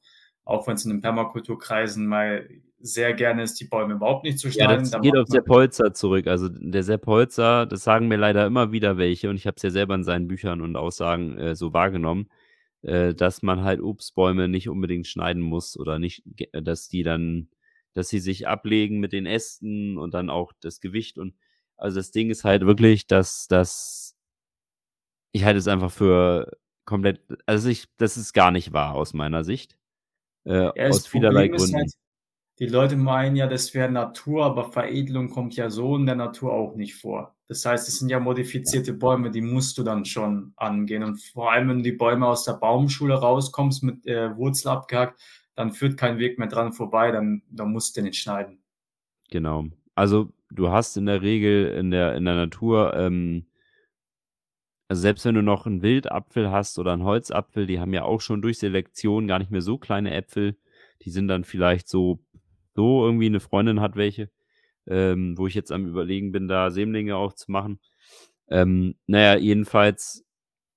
auch wenn es in den Permakulturkreisen mal sehr gerne ist, die Bäume überhaupt nicht zu schneiden. Ja, das geht auf Sepp Holzer zurück. Also der Sepp Holzer, das sagen mir leider immer wieder welche und ich habe es ja selber in seinen Büchern und Aussagen äh, so wahrgenommen, äh, dass man halt Obstbäume nicht unbedingt schneiden muss oder nicht, dass die dann, dass sie sich ablegen mit den Ästen und dann auch das Gewicht und also das Ding ist halt wirklich, dass das ich halte es einfach für komplett, also ich, das ist gar nicht wahr aus meiner Sicht. Äh, ja, aus vielerlei halt, Gründen. Halt, die Leute meinen ja, das wäre Natur, aber Veredelung kommt ja so in der Natur auch nicht vor. Das heißt, es sind ja modifizierte Bäume, die musst du dann schon angehen. Und vor allem, wenn du die Bäume aus der Baumschule rauskommst mit äh, Wurzel abgehackt, dann führt kein Weg mehr dran vorbei, dann, dann musst du nicht schneiden. Genau. Also du hast in der Regel in der, in der Natur ähm, also selbst wenn du noch einen Wildapfel hast oder einen Holzapfel, die haben ja auch schon durch Selektion gar nicht mehr so kleine Äpfel. Die sind dann vielleicht so, so irgendwie eine Freundin hat welche, ähm, wo ich jetzt am Überlegen bin, da Sämlinge auch zu machen. Ähm, naja, jedenfalls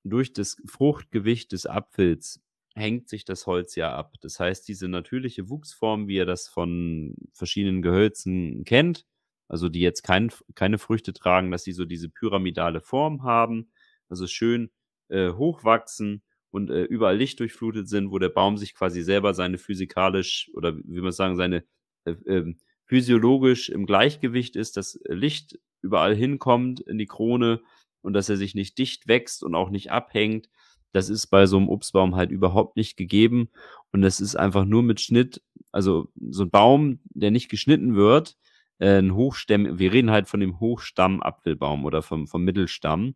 durch das Fruchtgewicht des Apfels hängt sich das Holz ja ab. Das heißt, diese natürliche Wuchsform, wie ihr das von verschiedenen Gehölzen kennt, also die jetzt kein, keine Früchte tragen, dass sie so diese pyramidale Form haben, also schön äh, hochwachsen und äh, überall Licht durchflutet sind, wo der Baum sich quasi selber seine physikalisch oder wie man sagen, seine äh, äh, physiologisch im Gleichgewicht ist, dass äh, Licht überall hinkommt in die Krone und dass er sich nicht dicht wächst und auch nicht abhängt. Das ist bei so einem Obstbaum halt überhaupt nicht gegeben. Und das ist einfach nur mit Schnitt, also so ein Baum, der nicht geschnitten wird, äh, ein Hochstamm, wir reden halt von dem Hochstammapfelbaum oder vom, vom Mittelstamm.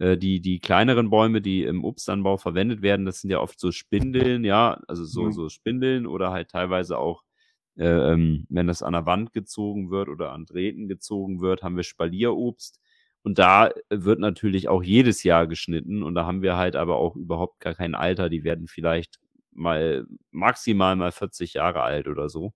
Äh, die, die kleineren Bäume, die im Obstanbau verwendet werden, das sind ja oft so Spindeln, ja, also so, mhm. so Spindeln oder halt teilweise auch, äh, ähm, wenn das an der Wand gezogen wird oder an Drähten gezogen wird, haben wir Spalierobst. Und da äh, wird natürlich auch jedes Jahr geschnitten und da haben wir halt aber auch überhaupt gar kein Alter. Die werden vielleicht mal maximal mal 40 Jahre alt oder so,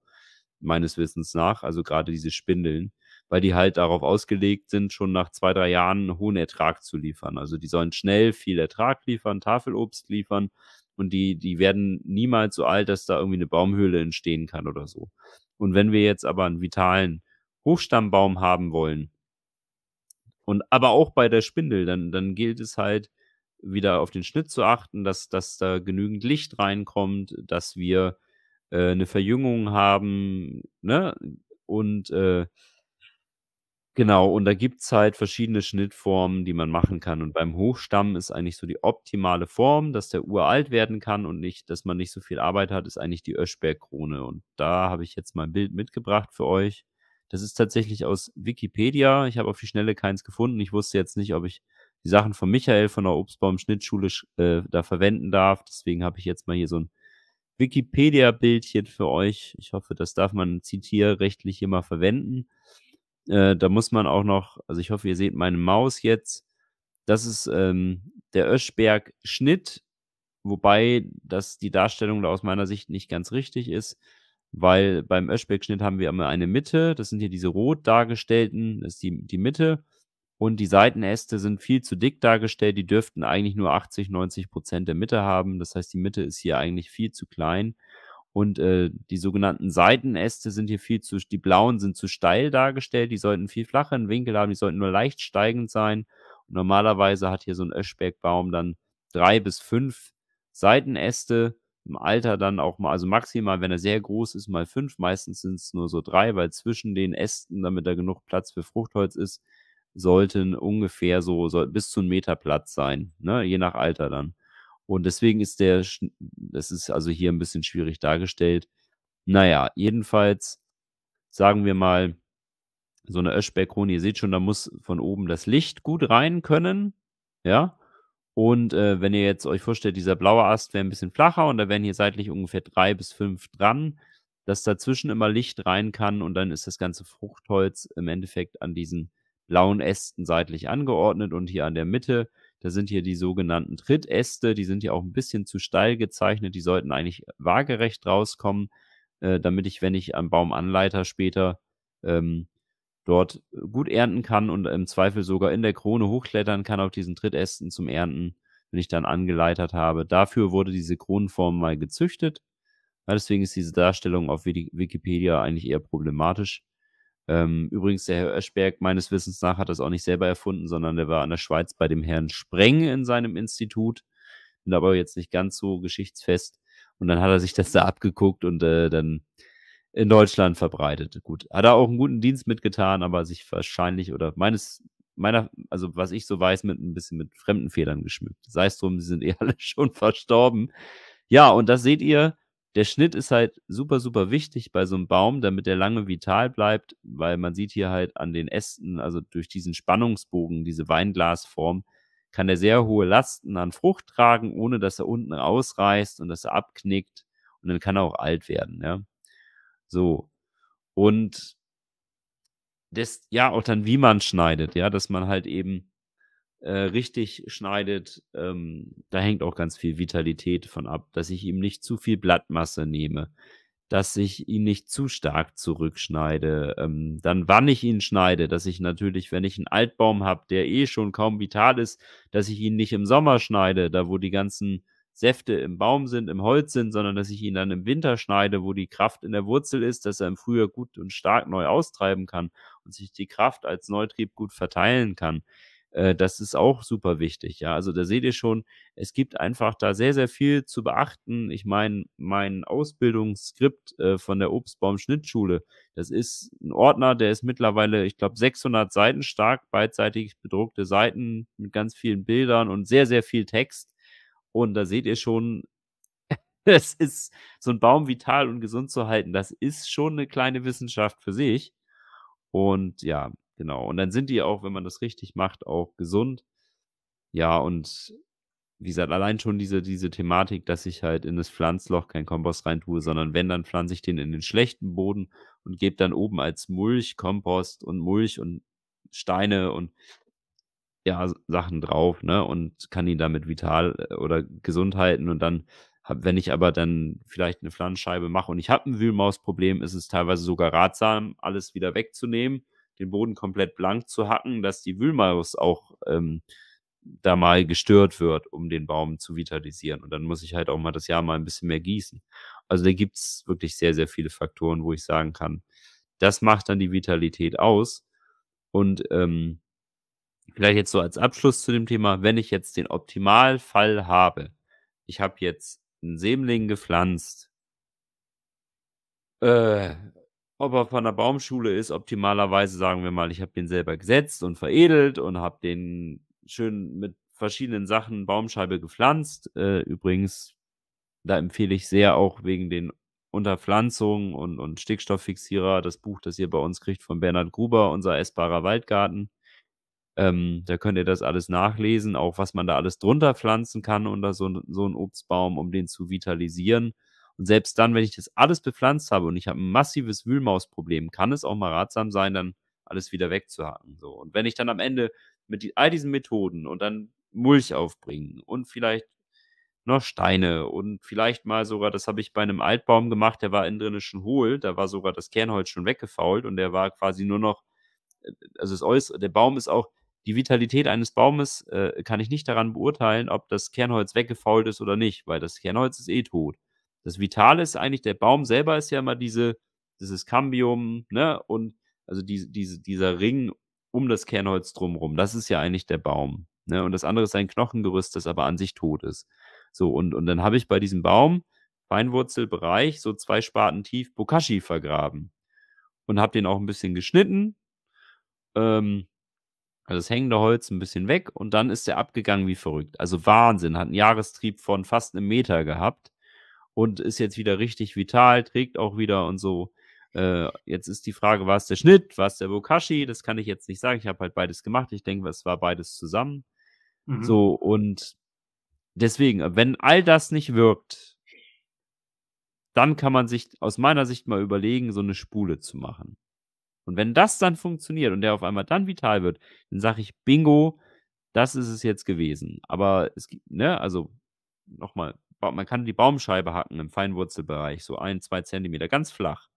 meines Wissens nach. Also gerade diese Spindeln weil die halt darauf ausgelegt sind, schon nach zwei, drei Jahren einen hohen Ertrag zu liefern. Also die sollen schnell viel Ertrag liefern, Tafelobst liefern und die, die werden niemals so alt, dass da irgendwie eine Baumhöhle entstehen kann oder so. Und wenn wir jetzt aber einen vitalen Hochstammbaum haben wollen, und aber auch bei der Spindel, dann, dann gilt es halt, wieder auf den Schnitt zu achten, dass, dass da genügend Licht reinkommt, dass wir äh, eine Verjüngung haben, ne? Und äh, Genau, und da gibt's halt verschiedene Schnittformen, die man machen kann. Und beim Hochstamm ist eigentlich so die optimale Form, dass der uralt werden kann und nicht, dass man nicht so viel Arbeit hat, ist eigentlich die Öschbergkrone. Und da habe ich jetzt mal ein Bild mitgebracht für euch. Das ist tatsächlich aus Wikipedia. Ich habe auf die Schnelle keins gefunden. Ich wusste jetzt nicht, ob ich die Sachen von Michael von der Obstbaum Schnittschule äh, da verwenden darf. Deswegen habe ich jetzt mal hier so ein Wikipedia-Bildchen für euch. Ich hoffe, das darf man zitierrechtlich hier mal verwenden. Äh, da muss man auch noch, also ich hoffe, ihr seht meine Maus jetzt. Das ist ähm, der Öschberg-Schnitt, wobei das die Darstellung da aus meiner Sicht nicht ganz richtig ist, weil beim Öschberg-Schnitt haben wir immer eine Mitte. Das sind hier diese rot dargestellten, das ist die, die Mitte. Und die Seitenäste sind viel zu dick dargestellt. Die dürften eigentlich nur 80, 90 Prozent der Mitte haben. Das heißt, die Mitte ist hier eigentlich viel zu klein. Und äh, die sogenannten Seitenäste sind hier viel zu, die blauen sind zu steil dargestellt, die sollten viel flacheren Winkel haben, die sollten nur leicht steigend sein. Und normalerweise hat hier so ein Öschbergbaum dann drei bis fünf Seitenäste, im Alter dann auch mal, also maximal, wenn er sehr groß ist, mal fünf, meistens sind es nur so drei, weil zwischen den Ästen, damit da genug Platz für Fruchtholz ist, sollten ungefähr so, so bis zu einem Meter Platz sein, ne? je nach Alter dann. Und deswegen ist der, das ist also hier ein bisschen schwierig dargestellt. Naja, jedenfalls sagen wir mal, so eine Öschbergkrone, ihr seht schon, da muss von oben das Licht gut rein können, ja. Und äh, wenn ihr jetzt euch vorstellt, dieser blaue Ast wäre ein bisschen flacher und da wären hier seitlich ungefähr drei bis fünf dran, dass dazwischen immer Licht rein kann und dann ist das ganze Fruchtholz im Endeffekt an diesen blauen Ästen seitlich angeordnet und hier an der Mitte da sind hier die sogenannten Trittäste, die sind ja auch ein bisschen zu steil gezeichnet, die sollten eigentlich waagerecht rauskommen, äh, damit ich, wenn ich am Baumanleiter später ähm, dort gut ernten kann und im Zweifel sogar in der Krone hochklettern kann auf diesen Trittästen zum Ernten, wenn ich dann angeleitert habe. Dafür wurde diese Kronenform mal gezüchtet. Ja, deswegen ist diese Darstellung auf Wikipedia eigentlich eher problematisch. Ähm, übrigens, der Herr Oeschberg, meines Wissens nach, hat das auch nicht selber erfunden, sondern der war an der Schweiz bei dem Herrn Spreng in seinem Institut. Bin aber jetzt nicht ganz so geschichtsfest. Und dann hat er sich das da abgeguckt und äh, dann in Deutschland verbreitet. Gut, hat er auch einen guten Dienst mitgetan, aber sich wahrscheinlich oder meines, meiner, also was ich so weiß, mit ein bisschen mit fremden Federn geschmückt. Sei es drum, sie sind eh alle schon verstorben. Ja, und das seht ihr, der Schnitt ist halt super, super wichtig bei so einem Baum, damit er lange vital bleibt, weil man sieht hier halt an den Ästen, also durch diesen Spannungsbogen, diese Weinglasform, kann er sehr hohe Lasten an Frucht tragen, ohne dass er unten ausreißt und dass er abknickt und dann kann er auch alt werden, ja. So. Und das, ja, auch dann, wie man schneidet, ja, dass man halt eben äh, richtig schneidet, ähm, da hängt auch ganz viel Vitalität von ab, dass ich ihm nicht zu viel Blattmasse nehme, dass ich ihn nicht zu stark zurückschneide. Ähm, dann, wann ich ihn schneide, dass ich natürlich, wenn ich einen Altbaum habe, der eh schon kaum vital ist, dass ich ihn nicht im Sommer schneide, da wo die ganzen Säfte im Baum sind, im Holz sind, sondern dass ich ihn dann im Winter schneide, wo die Kraft in der Wurzel ist, dass er im Frühjahr gut und stark neu austreiben kann und sich die Kraft als Neutrieb gut verteilen kann. Äh, das ist auch super wichtig. Ja, also da seht ihr schon, es gibt einfach da sehr, sehr viel zu beachten. Ich meine, mein Ausbildungsskript äh, von der Obstbaum Schnittschule, das ist ein Ordner, der ist mittlerweile, ich glaube, 600 Seiten stark, beidseitig bedruckte Seiten mit ganz vielen Bildern und sehr, sehr viel Text. Und da seht ihr schon, das ist so ein Baum vital und gesund zu halten. Das ist schon eine kleine Wissenschaft für sich. Und ja, Genau. Und dann sind die auch, wenn man das richtig macht, auch gesund. Ja, und wie gesagt, allein schon diese, diese Thematik, dass ich halt in das Pflanzloch kein Kompost reintue, sondern wenn, dann pflanze ich den in den schlechten Boden und gebe dann oben als Mulch, Kompost und Mulch und Steine und ja, Sachen drauf, ne? Und kann ihn damit vital äh, oder gesund halten. Und dann, wenn ich aber dann vielleicht eine Pflanzscheibe mache und ich habe ein Wühlmausproblem, ist es teilweise sogar ratsam, alles wieder wegzunehmen den Boden komplett blank zu hacken, dass die Wühlmaus auch ähm, da mal gestört wird, um den Baum zu vitalisieren. Und dann muss ich halt auch mal das Jahr mal ein bisschen mehr gießen. Also da gibt's wirklich sehr, sehr viele Faktoren, wo ich sagen kann, das macht dann die Vitalität aus. Und ähm, vielleicht jetzt so als Abschluss zu dem Thema, wenn ich jetzt den Optimalfall habe, ich habe jetzt einen Sämling gepflanzt, äh, ob er von der Baumschule ist, optimalerweise sagen wir mal, ich habe den selber gesetzt und veredelt und habe den schön mit verschiedenen Sachen Baumscheibe gepflanzt. Äh, übrigens, da empfehle ich sehr auch wegen den Unterpflanzungen und, und Stickstofffixierer das Buch, das ihr bei uns kriegt von Bernhard Gruber, unser essbarer Waldgarten. Ähm, da könnt ihr das alles nachlesen, auch was man da alles drunter pflanzen kann unter so, so einen Obstbaum, um den zu vitalisieren. Und selbst dann, wenn ich das alles bepflanzt habe und ich habe ein massives Wühlmausproblem, kann es auch mal ratsam sein, dann alles wieder wegzuhaken. So. Und wenn ich dann am Ende mit die, all diesen Methoden und dann Mulch aufbringen und vielleicht noch Steine und vielleicht mal sogar, das habe ich bei einem Altbaum gemacht, der war innen drin schon hohl, da war sogar das Kernholz schon weggefault und der war quasi nur noch, äh, also das Äußere, der Baum ist auch, die Vitalität eines Baumes äh, kann ich nicht daran beurteilen, ob das Kernholz weggefault ist oder nicht, weil das Kernholz ist eh tot. Das Vitale ist eigentlich, der Baum selber ist ja immer diese, dieses Cambium, ne? Und also diese, diese, dieser Ring um das Kernholz drumherum. Das ist ja eigentlich der Baum. Ne? Und das andere ist ein Knochengerüst, das aber an sich tot ist. So, und, und dann habe ich bei diesem Baum, Feinwurzelbereich, so zwei Spaten tief Bokashi vergraben. Und habe den auch ein bisschen geschnitten. Ähm, also das hängende Holz ein bisschen weg und dann ist er abgegangen wie verrückt. Also Wahnsinn, hat einen Jahrestrieb von fast einem Meter gehabt und ist jetzt wieder richtig vital, trägt auch wieder und so. Äh, jetzt ist die Frage, war es der Schnitt, war es der Bokashi? Das kann ich jetzt nicht sagen. Ich habe halt beides gemacht. Ich denke, es war beides zusammen. Mhm. So, und deswegen, wenn all das nicht wirkt, dann kann man sich aus meiner Sicht mal überlegen, so eine Spule zu machen. Und wenn das dann funktioniert und der auf einmal dann vital wird, dann sage ich, Bingo, das ist es jetzt gewesen. Aber es gibt, ne, also nochmal, man kann die Baumscheibe hacken im Feinwurzelbereich, so ein, zwei Zentimeter, ganz flach,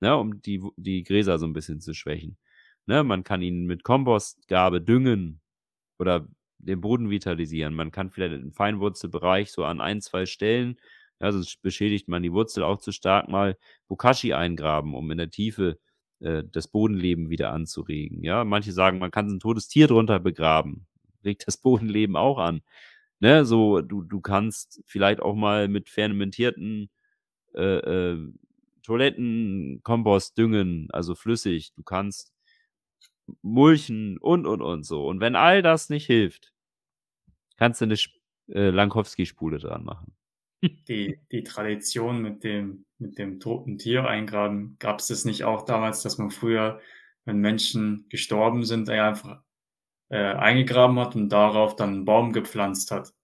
ne, um die, die Gräser so ein bisschen zu schwächen. Ne, man kann ihn mit Kompostgabe düngen oder den Boden vitalisieren. Man kann vielleicht im Feinwurzelbereich so an ein, zwei Stellen, ja, sonst beschädigt man die Wurzel auch zu stark, mal Bokashi eingraben, um in der Tiefe äh, das Bodenleben wieder anzuregen. Ja, manche sagen, man kann ein totes Tier drunter begraben. Regt das Bodenleben auch an ne, so, du, du kannst vielleicht auch mal mit fermentierten äh, äh, Toiletten, Kompost düngen, also flüssig, du kannst mulchen und und und so. Und wenn all das nicht hilft, kannst du eine äh, Lankowski-Spule dran machen. Die, die Tradition mit dem, mit dem toten Tier eingraben, gab es das nicht auch damals, dass man früher, wenn Menschen gestorben sind, einfach äh, eingegraben hat und darauf dann einen Baum gepflanzt hat.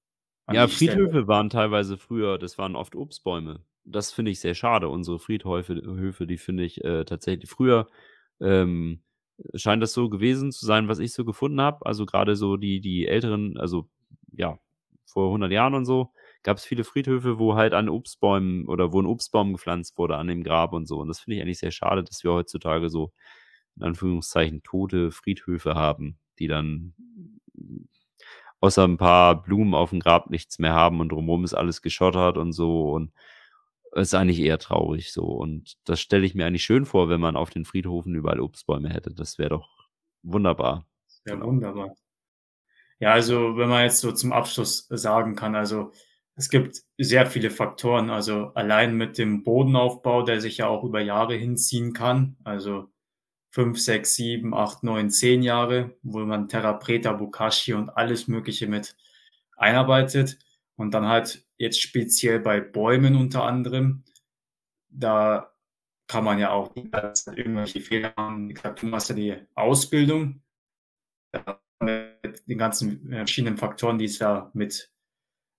Ja, Friedhöfe Stelle. waren teilweise früher, das waren oft Obstbäume. Das finde ich sehr schade. Unsere Friedhöfe, Höfe, die finde ich äh, tatsächlich früher ähm, scheint das so gewesen zu sein, was ich so gefunden habe. Also gerade so die, die älteren, also ja, vor 100 Jahren und so, gab es viele Friedhöfe, wo halt an Obstbäumen oder wo ein Obstbaum gepflanzt wurde an dem Grab und so. Und das finde ich eigentlich sehr schade, dass wir heutzutage so in Anführungszeichen tote Friedhöfe haben die dann außer ein paar Blumen auf dem Grab nichts mehr haben und drumherum ist alles geschottert und so und ist eigentlich eher traurig so. Und das stelle ich mir eigentlich schön vor, wenn man auf den Friedhofen überall Obstbäume hätte. Das wäre doch wunderbar. Ja, genau. wunderbar. Ja, also wenn man jetzt so zum Abschluss sagen kann, also es gibt sehr viele Faktoren, also allein mit dem Bodenaufbau, der sich ja auch über Jahre hinziehen kann, also 5, 6, 7, 8, 9, 10 Jahre, wo man Terra Preta, Bokashi und alles Mögliche mit einarbeitet. Und dann halt jetzt speziell bei Bäumen unter anderem, da kann man ja auch die ganze irgendwelche Fehler haben. Wie gesagt, du machst ja die Ausbildung mit den ganzen verschiedenen Faktoren, die es da mit,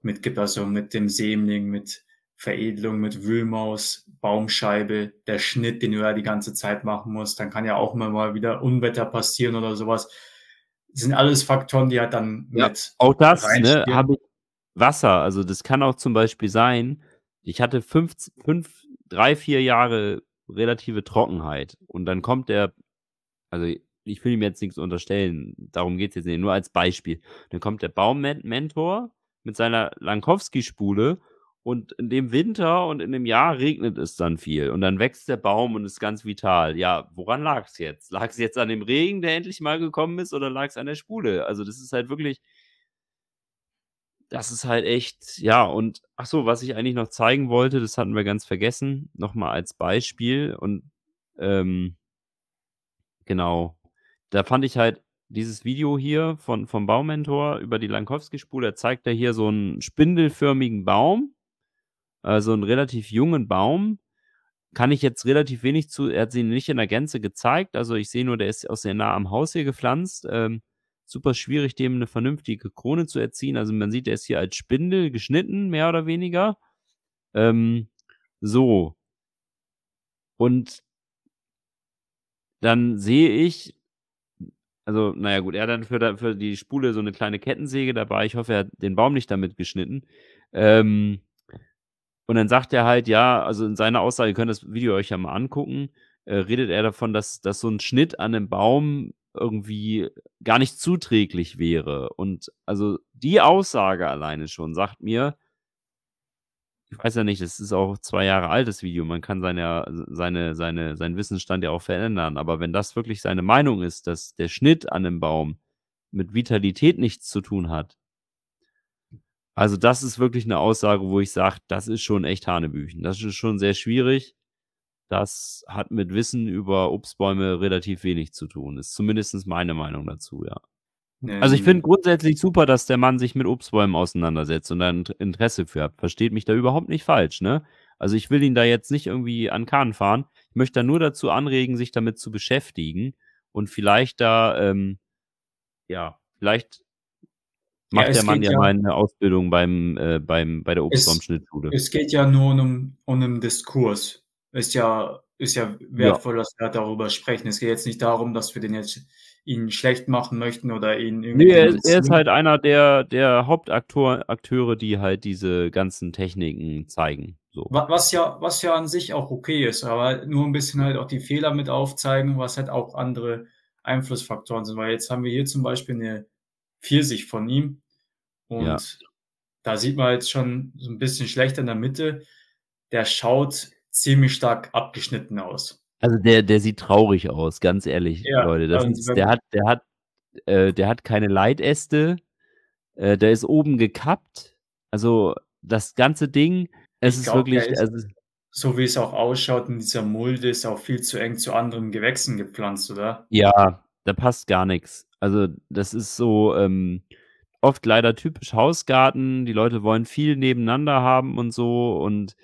mit gibt, also mit dem Sämling, mit Veredelung mit Wühlmaus, Baumscheibe, der Schnitt, den du ja die ganze Zeit machen musst, dann kann ja auch immer mal wieder Unwetter passieren oder sowas. Das sind alles Faktoren, die halt dann ja, mit. Auch das, ne, habe ich Wasser. Also das kann auch zum Beispiel sein, ich hatte fünf, fünf, drei, vier Jahre relative Trockenheit und dann kommt der, also ich will ihm jetzt nichts unterstellen, darum geht es jetzt nicht, nur als Beispiel. Dann kommt der Baummentor mit seiner Lankowski-Spule und in dem Winter und in dem Jahr regnet es dann viel und dann wächst der Baum und ist ganz vital. Ja, woran lag es jetzt? Lag es jetzt an dem Regen, der endlich mal gekommen ist, oder lag es an der Spule? Also das ist halt wirklich, das ist halt echt, ja, und ach so, was ich eigentlich noch zeigen wollte, das hatten wir ganz vergessen, nochmal als Beispiel und ähm, genau, da fand ich halt dieses Video hier von, vom Baumentor über die Lankowski-Spule, da zeigt er hier so einen spindelförmigen Baum also einen relativ jungen Baum. Kann ich jetzt relativ wenig zu, er hat sie nicht in der Gänze gezeigt. Also ich sehe nur, der ist auch sehr nah am Haus hier gepflanzt. Ähm, super schwierig, dem eine vernünftige Krone zu erziehen. Also man sieht, der ist hier als Spindel geschnitten, mehr oder weniger. Ähm, so. Und dann sehe ich, also, naja, gut, er hat dann für, für, die Spule so eine kleine Kettensäge dabei. Ich hoffe, er hat den Baum nicht damit geschnitten. Ähm, und dann sagt er halt, ja, also in seiner Aussage, ihr könnt das Video euch ja mal angucken, äh, redet er davon, dass, dass so ein Schnitt an einem Baum irgendwie gar nicht zuträglich wäre. Und also die Aussage alleine schon sagt mir, ich weiß ja nicht, es ist auch zwei Jahre altes Video, man kann seine, seine, seine, seinen Wissensstand ja auch verändern, aber wenn das wirklich seine Meinung ist, dass der Schnitt an einem Baum mit Vitalität nichts zu tun hat, also das ist wirklich eine Aussage, wo ich sage, das ist schon echt Hanebüchen. Das ist schon sehr schwierig. Das hat mit Wissen über Obstbäume relativ wenig zu tun. Ist zumindest meine Meinung dazu, ja. also ich finde grundsätzlich super, dass der Mann sich mit Obstbäumen auseinandersetzt und ein Interesse für hat. Versteht mich da überhaupt nicht falsch, ne? Also ich will ihn da jetzt nicht irgendwie an Kahn fahren. Ich möchte da nur dazu anregen, sich damit zu beschäftigen und vielleicht da, ähm, ja, vielleicht macht ja, der Mann ja, ja mal eine Ausbildung beim, äh, beim, bei der Obstamschnittschule. Es, geht ja nur um, um einen Diskurs. Ist ja, ist ja wertvoll, ja. dass wir darüber sprechen. Es geht jetzt nicht darum, dass wir den jetzt ihn schlecht machen möchten oder ihn irgendwie. Nee, er, er ist halt einer der, der Hauptakteure, die halt diese ganzen Techniken zeigen. So. Was ja, was ja an sich auch okay ist, aber nur ein bisschen halt auch die Fehler mit aufzeigen, was halt auch andere Einflussfaktoren sind. Weil jetzt haben wir hier zum Beispiel eine Pfirsich von ihm. Und ja. da sieht man jetzt schon so ein bisschen schlecht in der Mitte. Der schaut ziemlich stark abgeschnitten aus. Also der, der sieht traurig aus, ganz ehrlich, ja, Leute. Also ist, der hat, der hat, äh, der hat keine Leitäste. Äh, der ist oben gekappt. Also das ganze Ding, es ist glaub, wirklich. Ist, also, so wie es auch ausschaut, in dieser Mulde ist auch viel zu eng zu anderen Gewächsen gepflanzt, oder? Ja, da passt gar nichts. Also das ist so ähm, oft leider typisch Hausgarten. Die Leute wollen viel nebeneinander haben und so und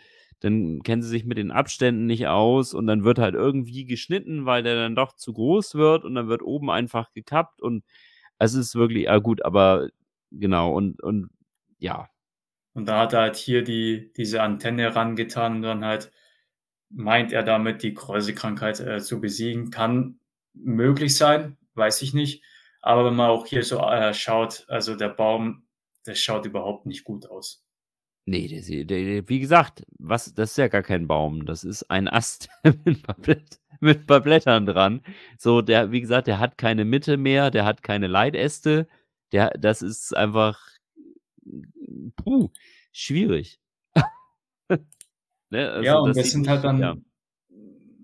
dann kennen sie sich mit den Abständen nicht aus und dann wird halt irgendwie geschnitten, weil der dann doch zu groß wird und dann wird oben einfach gekappt und es ist wirklich, ah gut, aber genau und, und ja. Und da hat er halt hier die, diese Antenne rangetan und dann halt meint er damit, die Kräusekrankheit äh, zu besiegen. Kann möglich sein, weiß ich nicht. Aber wenn man auch hier so äh, schaut, also der Baum, der schaut überhaupt nicht gut aus. Nee, der, der, wie gesagt, was, das ist ja gar kein Baum, das ist ein Ast mit ein paar, Blättern dran. So, der, wie gesagt, der hat keine Mitte mehr, der hat keine Leitäste, der, das ist einfach, puh, schwierig. ne? also ja, und das, das sind halt dann ja.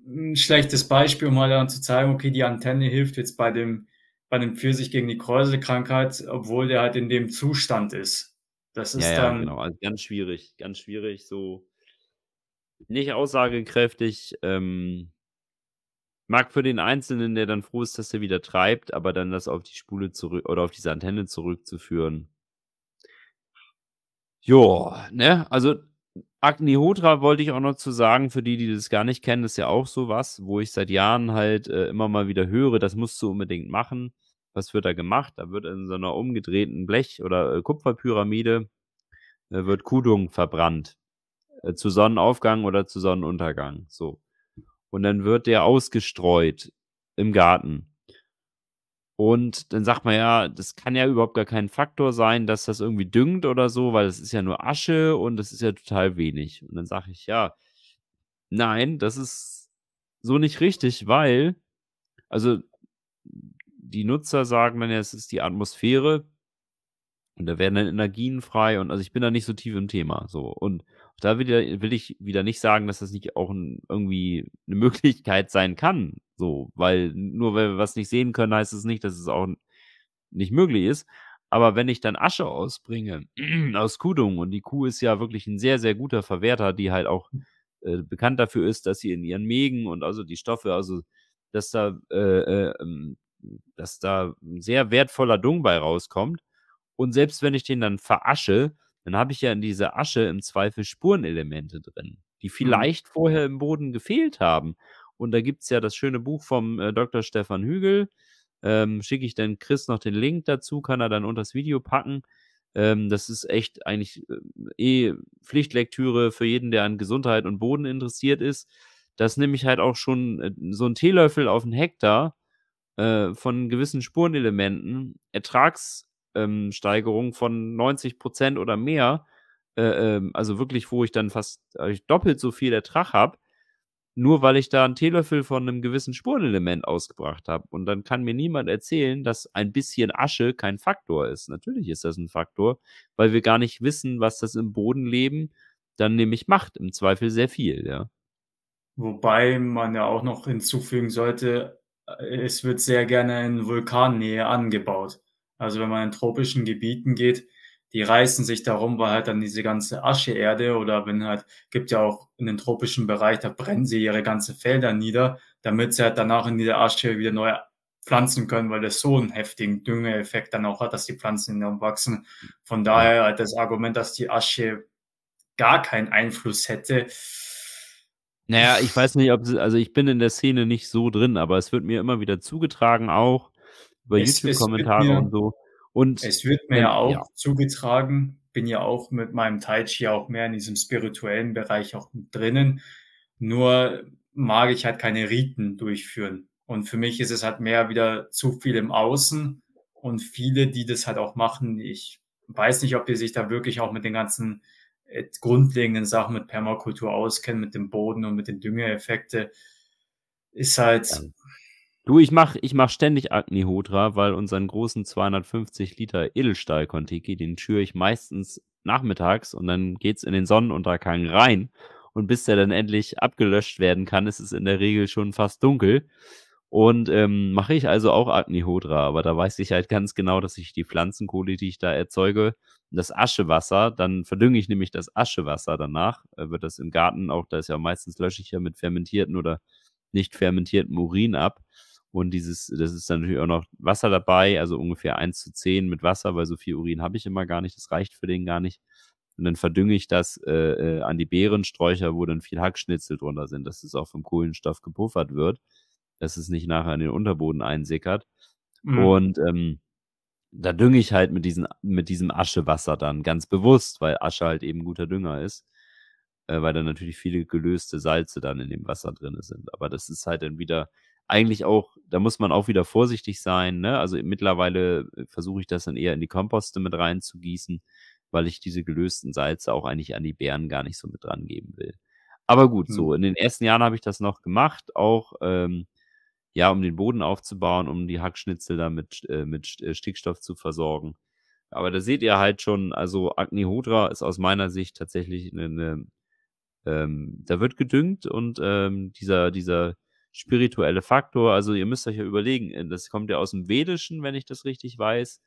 ein schlechtes Beispiel, um mal dann zu zeigen, okay, die Antenne hilft jetzt bei dem bei dem Pfirsich gegen die Kräuselkrankheit, obwohl der halt in dem Zustand ist. Das ist ja, dann. Ja, genau, also ganz schwierig, ganz schwierig, so nicht aussagekräftig. Ähm, mag für den Einzelnen, der dann froh ist, dass er wieder treibt, aber dann das auf die Spule zurück oder auf diese Antenne zurückzuführen. Jo, ne? Also Agnihotra wollte ich auch noch zu sagen, für die, die das gar nicht kennen, ist ja auch so was, wo ich seit Jahren halt äh, immer mal wieder höre, das musst du unbedingt machen. Was wird da gemacht? Da wird in so einer umgedrehten Blech- oder äh, Kupferpyramide äh, wird Kudung verbrannt. Äh, zu Sonnenaufgang oder zu Sonnenuntergang. So. Und dann wird der ausgestreut im Garten. Und dann sagt man ja, das kann ja überhaupt gar kein Faktor sein, dass das irgendwie düngt oder so, weil das ist ja nur Asche und das ist ja total wenig. Und dann sage ich, ja, nein, das ist so nicht richtig, weil, also die Nutzer sagen dann ja, es ist die Atmosphäre und da werden dann Energien frei und also ich bin da nicht so tief im Thema so und da will, ich wieder nicht sagen, dass das nicht auch irgendwie eine Möglichkeit sein kann, so, weil nur weil wir was nicht sehen können, heißt es nicht, dass es auch nicht möglich ist. Aber wenn ich dann Asche ausbringe aus Kudung, und die Kuh ist ja wirklich ein sehr, sehr guter Verwerter, die halt auch äh, bekannt dafür ist, dass sie in ihren Mägen und also die Stoffe, also dass da, äh, äh, ähm, dass da ein sehr wertvoller Dung bei rauskommt. Und selbst wenn ich den dann verasche, dann habe ich ja in dieser Asche im Zweifel Spurenelemente drin, die mhm. vielleicht mhm. vorher im Boden gefehlt haben. Und da gibt es ja das schöne Buch vom äh, Dr. Stefan Hügel. Ähm, Schicke ich dann Chris noch den Link dazu, kann er dann unter das Video packen. Ähm, das ist echt eigentlich äh, eh Pflichtlektüre für jeden, der an Gesundheit und Boden interessiert ist. Das nehme ich halt auch schon äh, so einen Teelöffel auf einen Hektar äh, von gewissen Spurenelementen, Ertragssteigerung ähm, von 90 Prozent oder mehr, äh, ähm, also wirklich, wo ich dann fast äh, doppelt so viel Ertrag habe, nur weil ich da einen Teelöffel von einem gewissen Spurenelement ausgebracht habe. Und dann kann mir niemand erzählen, dass ein bisschen Asche kein Faktor ist. Natürlich ist das ein Faktor, weil wir gar nicht wissen, was das im Bodenleben dann nämlich macht. Im Zweifel sehr viel, ja. Wobei man ja auch noch hinzufügen sollte, äh, es wird sehr gerne in Vulkannähe angebaut. Also wenn man in tropischen Gebieten geht, die reißen sich darum, weil halt dann diese ganze Ascheerde oder wenn halt, gibt ja auch in den tropischen Bereich, da brennen sie ihre ganze Felder nieder, damit sie halt danach in dieser Asche wieder neu pflanzen können, weil das so einen heftigen Düngeeffekt dann auch hat, dass die Pflanzen enorm wachsen. Von daher halt das Argument, dass die Asche gar keinen Einfluss hätte. Naja, ich weiß nicht, ob, also ich bin in der Szene nicht so drin, aber es wird mir immer wieder zugetragen auch über YouTube-Kommentare und so und es wird mir ja auch ja. zugetragen, bin ja auch mit meinem Tai Chi auch mehr in diesem spirituellen Bereich auch drinnen. Nur mag ich halt keine Riten durchführen. Und für mich ist es halt mehr wieder zu viel im Außen und viele, die das halt auch machen. Ich weiß nicht, ob die sich da wirklich auch mit den ganzen äh, grundlegenden Sachen mit Permakultur auskennen, mit dem Boden und mit den Düngeeffekte. Ist halt, Du, ich mach, ich mach ständig Agnihotra, weil unseren großen 250 Liter Edelstahl-Kontiki, den schüre ich meistens nachmittags und dann geht's in den Sonnenuntergang rein. Und bis der dann endlich abgelöscht werden kann, ist es in der Regel schon fast dunkel. Und ähm, mache ich also auch Agnihotra, aber da weiß ich halt ganz genau, dass ich die Pflanzenkohle, die ich da erzeuge, das Aschewasser, dann verdünge ich nämlich das Aschewasser danach, äh, wird das im Garten auch, da ist ja meistens lösche ich ja mit fermentierten oder nicht fermentierten Urin ab. Und dieses, das ist dann natürlich auch noch Wasser dabei, also ungefähr 1 zu 10 mit Wasser, weil so viel Urin habe ich immer gar nicht, das reicht für den gar nicht. Und dann verdünge ich das äh, äh, an die Beerensträucher, wo dann viel Hackschnitzel drunter sind, dass es auch vom Kohlenstoff gepuffert wird, dass es nicht nachher in den Unterboden einsickert. Mhm. Und ähm, da dünge ich halt mit, diesen, mit diesem Aschewasser dann ganz bewusst, weil Asche halt eben guter Dünger ist äh, weil da natürlich viele gelöste Salze dann in dem Wasser drin sind. Aber das ist halt dann wieder eigentlich auch, da muss man auch wieder vorsichtig sein. Ne? Also mittlerweile äh, versuche ich das dann eher in die Komposte mit reinzugießen, weil ich diese gelösten Salze auch eigentlich an die Beeren gar nicht so mit dran geben will. Aber gut, hm. so mhm. in den ersten Jahren habe ich das noch gemacht, auch ähm, ja, um den Boden aufzubauen, um die Hackschnitzel dann mit, äh, mit äh, Stickstoff zu versorgen. Aber da seht ihr halt schon, also Agnihodra ist aus meiner Sicht tatsächlich eine, eine ähm, da wird gedüngt und ähm, dieser, dieser spirituelle Faktor. Also ihr müsst euch ja überlegen, äh, das kommt ja aus dem Vedischen, wenn ich das richtig weiß,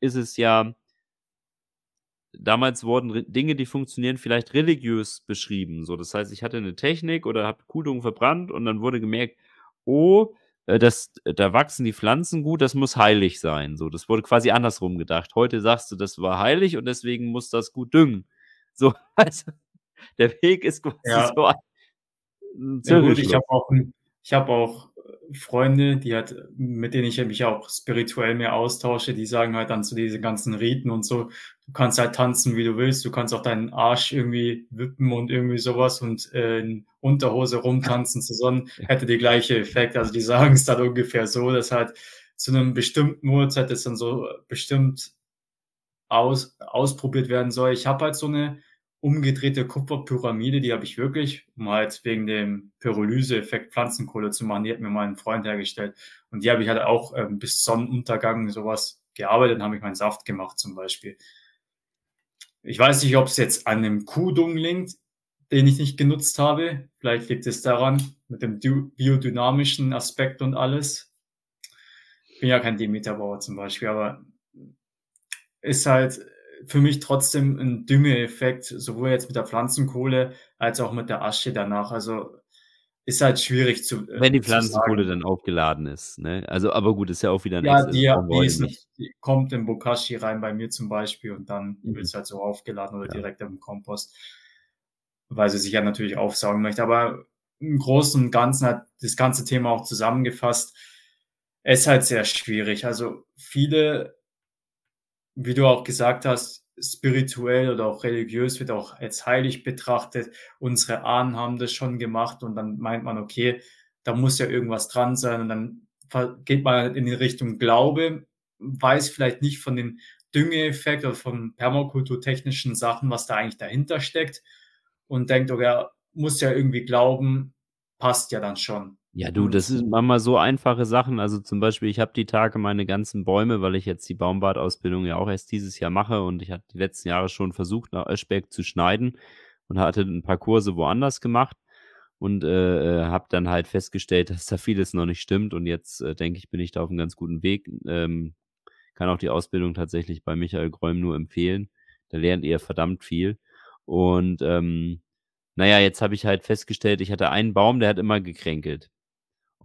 ist es ja, damals wurden Dinge, die funktionieren, vielleicht religiös beschrieben. So, das heißt, ich hatte eine Technik oder habe Kudung verbrannt und dann wurde gemerkt, oh, äh, das, äh, da wachsen die Pflanzen gut, das muss heilig sein. So, das wurde quasi andersrum gedacht. Heute sagst du, das war heilig und deswegen muss das gut düngen. So, also, der Weg ist quasi ja. so ein, ein ja, gut, ich habe auch ein ich habe auch äh, Freunde, die halt, mit denen ich mich auch spirituell mehr austausche, die sagen halt dann zu diesen ganzen Riten und so, du kannst halt tanzen, wie du willst, du kannst auch deinen Arsch irgendwie wippen und irgendwie sowas und äh, in Unterhose rumtanzen zusammen, hätte die gleiche Effekt. Also die sagen es dann ungefähr so, dass halt zu einem bestimmten Uhrzeit es dann so bestimmt aus, ausprobiert werden soll. Ich habe halt so eine umgedrehte Kupferpyramide, die habe ich wirklich, um halt wegen dem Pyrolyse-Effekt Pflanzenkohle zu machen, die hat mir mein Freund hergestellt. Und die habe ich halt auch ähm, bis Sonnenuntergang sowas gearbeitet und habe ich meinen Saft gemacht zum Beispiel. Ich weiß nicht, ob es jetzt an dem Kuhdung liegt, den ich nicht genutzt habe. Vielleicht liegt es daran, mit dem biodynamischen Aspekt und alles. Bin ja kein Demeterbauer zum Beispiel, aber ist halt für mich trotzdem ein Düngeeffekt, sowohl jetzt mit der Pflanzenkohle als auch mit der Asche danach. Also ist halt schwierig zu. Äh, Wenn die Pflanzenkohle dann aufgeladen ist, ne? Also, aber gut, ist ja auch wieder ein Ja, die, die, ist nicht, die kommt im Bokashi rein bei mir zum Beispiel und dann mhm. wird es halt so aufgeladen oder ja. direkt im Kompost, weil sie sich ja natürlich aufsaugen möchte. Aber im Großen und Ganzen hat das ganze Thema auch zusammengefasst. Es ist halt sehr schwierig. Also viele wie du auch gesagt hast, spirituell oder auch religiös wird auch als heilig betrachtet. Unsere Ahnen haben das schon gemacht und dann meint man, okay, da muss ja irgendwas dran sein und dann geht man in die Richtung Glaube, weiß vielleicht nicht von den Düngeeffekt oder von permakulturtechnischen Sachen, was da eigentlich dahinter steckt und denkt, okay, muss ja irgendwie glauben, passt ja dann schon. Ja, du, das sind manchmal so einfache Sachen. Also zum Beispiel, ich habe die Tage meine ganzen Bäume, weil ich jetzt die Baumbartausbildung ja auch erst dieses Jahr mache und ich hatte die letzten Jahre schon versucht, nach Öschberg zu schneiden und hatte ein paar Kurse woanders gemacht und äh, äh habe dann halt festgestellt, dass da vieles noch nicht stimmt und jetzt äh, denke ich, bin ich da auf einem ganz guten Weg. Ähm, kann auch die Ausbildung tatsächlich bei Michael Gräum nur empfehlen. Da lernt ihr verdammt viel und ähm, naja, jetzt habe ich halt festgestellt, ich hatte einen Baum, der hat immer gekränkelt.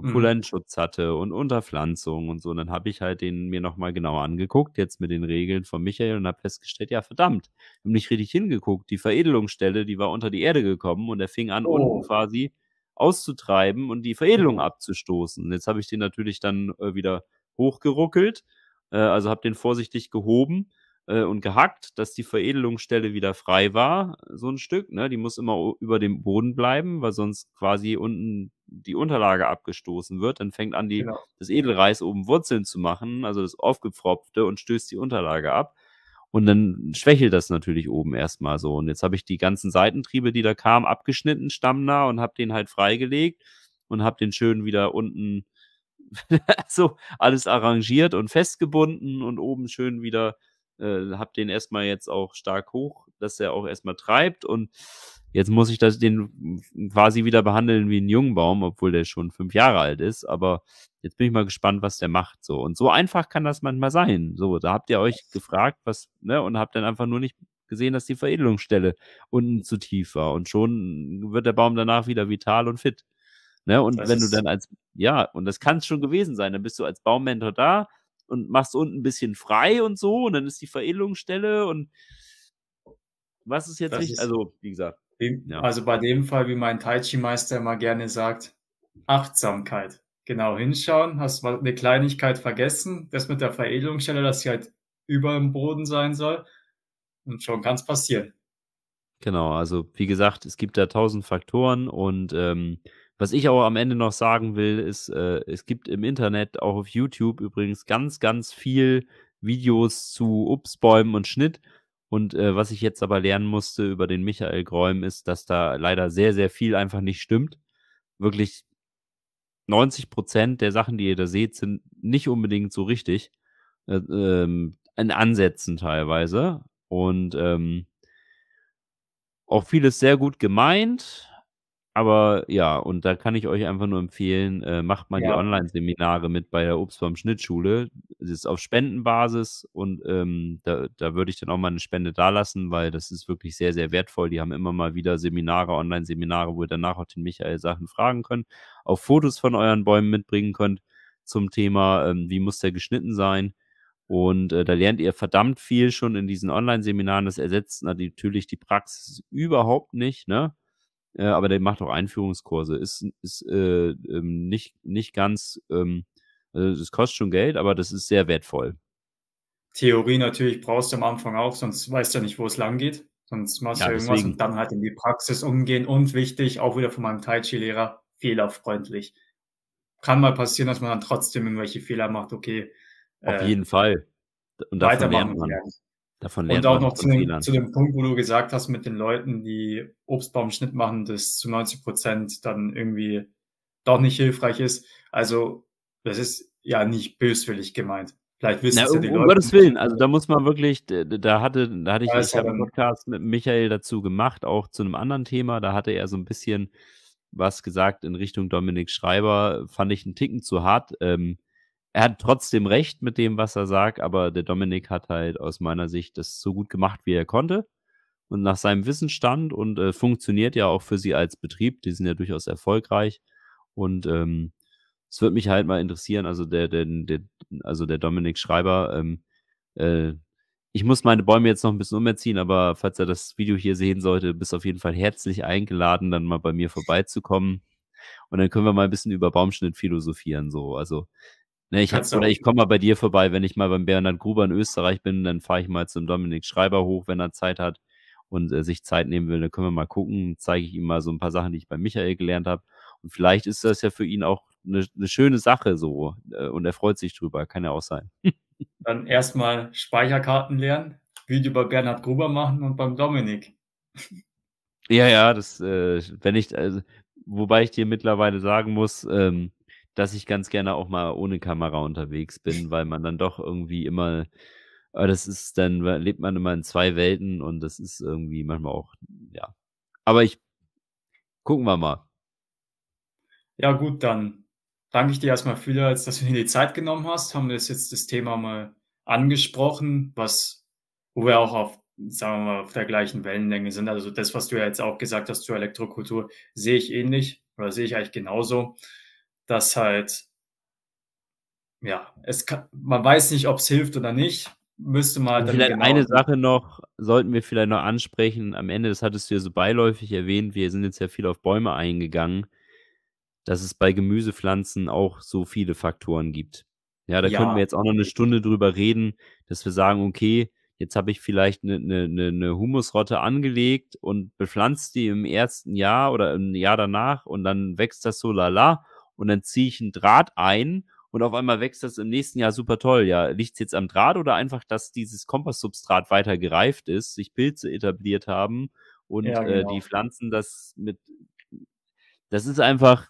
Kulenschutz mhm. hatte und Unterpflanzung und so. Und dann habe ich halt den mir nochmal genau angeguckt, jetzt mit den Regeln von Michael und habe festgestellt, ja verdammt, ich habe nicht richtig hingeguckt. Die Veredelungsstelle, die war unter die Erde gekommen und er fing an, oh. unten quasi auszutreiben und die Veredelung abzustoßen. jetzt habe ich den natürlich dann äh, wieder hochgeruckelt, äh, also habe den vorsichtig gehoben äh, und gehackt, dass die Veredelungsstelle wieder frei war, so ein Stück. Ne? Die muss immer über dem Boden bleiben, weil sonst quasi unten die Unterlage abgestoßen wird. Dann fängt an, die, genau. das Edelreis oben Wurzeln zu machen, also das aufgepfropfte und stößt die Unterlage ab. Und dann schwächelt das natürlich oben erstmal so. Und jetzt habe ich die ganzen Seitentriebe, die da kamen, abgeschnitten, stammnah und habe den halt freigelegt und habe den schön wieder unten so alles arrangiert und festgebunden und oben schön wieder äh, habe den erstmal jetzt auch stark hoch, dass er auch erstmal treibt und jetzt muss ich das, den quasi wieder behandeln wie einen jungen Baum, obwohl der schon fünf Jahre alt ist, aber jetzt bin ich mal gespannt, was der macht, so. Und so einfach kann das manchmal sein, so. Da habt ihr euch gefragt, was, ne, und habt dann einfach nur nicht gesehen, dass die Veredelungsstelle unten zu tief war und schon wird der Baum danach wieder vital und fit. Ne? Und das wenn du dann als, ja, und das kann es schon gewesen sein, dann bist du als Baumentor da, und machst unten ein bisschen frei und so und dann ist die Veredelungsstelle und was ist jetzt das richtig? Ist also, wie gesagt. Wie, ja. Also bei dem Fall, wie mein Tai Chi-Meister immer gerne sagt, Achtsamkeit. Genau hinschauen, hast mal eine Kleinigkeit vergessen, das mit der Veredelungsstelle, dass sie halt über dem Boden sein soll und schon kann es passieren. Genau, also wie gesagt, es gibt da tausend Faktoren und ähm, was ich aber am Ende noch sagen will, ist, äh, es gibt im Internet, auch auf YouTube übrigens, ganz, ganz viel Videos zu Obstbäumen und Schnitt. Und äh, was ich jetzt aber lernen musste über den Michael Gräum ist, dass da leider sehr, sehr viel einfach nicht stimmt. Wirklich 90 Prozent der Sachen, die ihr da seht, sind nicht unbedingt so richtig. Äh, ähm, in Ansätzen teilweise. Und ähm, auch vieles sehr gut gemeint aber ja, und da kann ich euch einfach nur empfehlen, äh, macht mal ja. die Online-Seminare mit bei der Obstbaum Schnittschule. Es ist auf Spendenbasis und ähm, da, da würde ich dann auch mal eine Spende dalassen, weil das ist wirklich sehr, sehr wertvoll. Die haben immer mal wieder Seminare, Online-Seminare, wo ihr danach auch den Michael Sachen fragen könnt, auch Fotos von euren Bäumen mitbringen könnt zum Thema, ähm, wie muss der geschnitten sein. Und äh, da lernt ihr verdammt viel schon in diesen Online-Seminaren. Das ersetzt natürlich die Praxis überhaupt nicht, ne? äh, aber der macht auch Einführungskurse. Ist, ist äh, ähm, nicht, nicht ganz, ähm, also es kostet schon Geld, aber das ist sehr wertvoll. Theorie natürlich brauchst du am Anfang auch, sonst weißt du nicht, wo es lang geht. Sonst machst ja, du irgendwas deswegen. und dann halt in die Praxis umgehen. Und wichtig, auch wieder von meinem Tai Chi-Lehrer, fehlerfreundlich. Kann mal passieren, dass man dann trotzdem irgendwelche Fehler macht, okay. Auf äh, jeden Fall. Und davon lernt man. Lernen. Davon lernt und auch noch zu dem, zu dem, Punkt, wo du gesagt hast, mit den Leuten, die Obstbaumschnitt machen, das zu 90 Prozent dann irgendwie doch nicht hilfreich ist. Also, das ist ja nicht böswillig gemeint. Vielleicht wissen Na, es ja die um Leute. Um Gottes Willen, also da muss man wirklich, da hatte, da hatte ich, ja, ich einen Podcast mit Michael dazu gemacht, auch zu einem anderen Thema. Da hatte er so ein bisschen was gesagt in Richtung Dominik Schreiber, fand ich einen Ticken zu hart. Ähm, er hat trotzdem recht mit dem, was er sagt, aber der Dominik hat halt aus meiner Sicht das so gut gemacht, wie er konnte. Und nach seinem Wissensstand und äh, funktioniert ja auch für sie als Betrieb, die sind ja durchaus erfolgreich. Und ähm, es ähm, würde mich halt mal interessieren, also der, der, der also der Dominik Schreiber, ähm, äh, ich muss meine Bäume jetzt noch ein bisschen umerziehen, aber falls er das Video hier sehen sollte, bist auf jeden Fall herzlich eingeladen, dann mal bei mir vorbeizukommen. Und dann können wir mal ein bisschen über Baumschnitt philosophieren. So, also Ne, ich hab, oder ich komme mal bei dir vorbei, wenn ich mal beim Bernhard Gruber in Österreich bin, dann fahre ich mal zum Dominik Schreiber hoch, wenn er Zeit hat und äh, sich Zeit nehmen will. Dann können wir mal gucken, zeige ich ihm mal so ein paar Sachen, die ich bei Michael gelernt habe. Und vielleicht ist das ja für ihn auch eine, eine schöne Sache so äh, und er freut sich drüber, kann ja auch sein. dann erstmal Speicherkarten lernen, Video bei Bernhard Gruber machen und beim Dominik. Ja, ja, das, äh, wenn ich, also, wobei ich dir mittlerweile sagen muss, ähm, dass ich ganz gerne auch mal ohne Kamera unterwegs bin, weil man dann doch irgendwie immer, äh, das ist dann, lebt man immer in zwei Welten und das ist irgendwie manchmal auch, ja. Aber ich, gucken wir mal. Ja, gut, dann danke ich dir erstmal vielerseits, dass du dir die Zeit genommen hast, haben wir jetzt das Thema mal angesprochen, was, wo wir auch auf sagen wir mal, auf der gleichen Wellenlänge sind. Also das, was du ja jetzt auch gesagt hast zur Elektrokultur, sehe ich ähnlich oder sehe ich eigentlich genauso dass halt, ja, es kann, man weiß nicht, ob es hilft oder nicht. Müsste mal. Halt vielleicht genau eine Sache noch, sollten wir vielleicht noch ansprechen. Am Ende, das hattest du ja so beiläufig erwähnt, wir sind jetzt ja viel auf Bäume eingegangen, dass es bei Gemüsepflanzen auch so viele Faktoren gibt. Ja, da ja. könnten wir jetzt auch noch eine Stunde drüber reden, dass wir sagen, okay, jetzt habe ich vielleicht eine, eine, eine ne Humusrotte angelegt und bepflanzt die im ersten Jahr oder im Jahr danach und dann wächst das so lala und dann ziehe ich einen Draht ein und auf einmal wächst das im nächsten Jahr super toll. Ja, liegt's jetzt am Draht oder einfach, dass dieses Kompostsubstrat weiter gereift ist, sich Pilze etabliert haben und ja, äh, genau. äh, die Pflanzen das mit. Das ist einfach,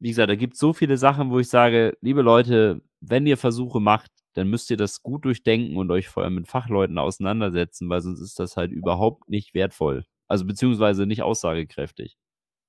wie gesagt, da gibt es so viele Sachen, wo ich sage, liebe Leute, wenn ihr Versuche macht, dann müsst ihr das gut durchdenken und euch vor allem mit Fachleuten auseinandersetzen, weil sonst ist das halt überhaupt nicht wertvoll. Also beziehungsweise nicht aussagekräftig.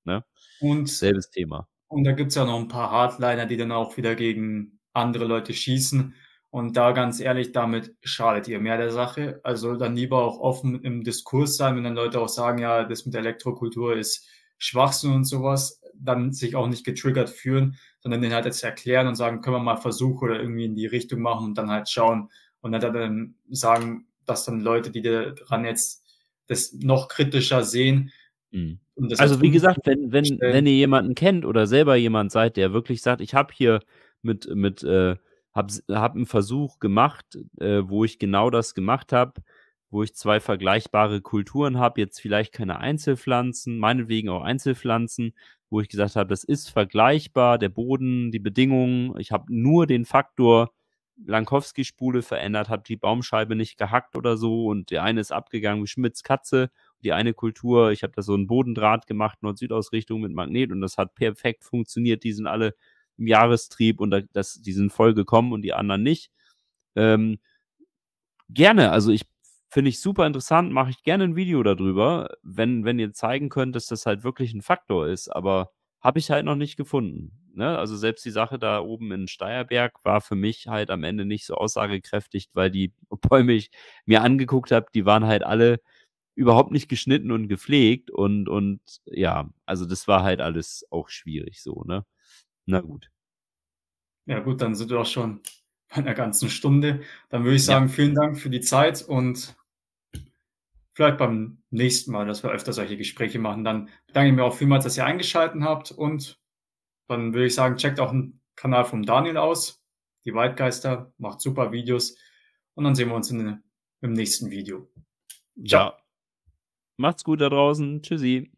Ne? Und selbes Thema. Und da gibt's ja noch ein paar Hardliner, die dann auch wieder gegen andere Leute schießen. Und da ganz ehrlich, damit schadet ihr mehr der Sache. Also dann lieber auch offen im Diskurs sein, wenn dann Leute auch sagen, ja, das mit Elektrokultur ist Schwachsinn und sowas, dann sich auch nicht getriggert fühlen, sondern den halt jetzt erklären und sagen, können wir mal Versuche oder irgendwie in die Richtung machen und dann halt schauen. Und dann, dann sagen, dass dann Leute, die daran jetzt das noch kritischer sehen, Mhm. Also wie gesagt, wenn, wenn, wenn ihr jemanden kennt oder selber jemand seid, der wirklich sagt, ich habe hier mit, mit äh, habe hab einen Versuch gemacht, äh, wo ich genau das gemacht habe, wo ich zwei vergleichbare Kulturen habe, jetzt vielleicht keine Einzelpflanzen, meinetwegen auch Einzelpflanzen, wo ich gesagt habe, das ist vergleichbar, der Boden, die Bedingungen, ich habe nur den Faktor Lankowski-Spule verändert, habe die Baumscheibe nicht gehackt oder so und der eine ist abgegangen wie Schmitz Katze die eine Kultur, ich habe da so einen Bodendraht gemacht, Nord-Süd-Ausrichtung mit Magnet und das hat perfekt funktioniert. Die sind alle im Jahrestrieb und das, die sind voll gekommen und die anderen nicht. Ähm, gerne, also ich finde ich super interessant, mache ich gerne ein Video darüber, wenn, wenn ihr zeigen könnt, dass das halt wirklich ein Faktor ist, aber habe ich halt noch nicht gefunden. Ne? Also selbst die Sache da oben in Steierberg war für mich halt am Ende nicht so aussagekräftig, weil die Bäume ich mir angeguckt habe, die waren halt alle überhaupt nicht geschnitten und gepflegt und, und ja, also das war halt alles auch schwierig so, ne? Na gut. Ja, gut, dann sind wir auch schon bei einer ganzen Stunde. Dann würde ich sagen, ja. vielen Dank für die Zeit und vielleicht beim nächsten Mal, dass wir öfter solche Gespräche machen. Dann bedanke ich mich auch vielmals, dass ihr eingeschaltet habt und dann würde ich sagen, checkt auch den Kanal vom Daniel aus. Die Waldgeister macht super Videos und dann sehen wir uns in, im nächsten Video. Ciao. Ja. Macht's gut da draußen. Tschüssi.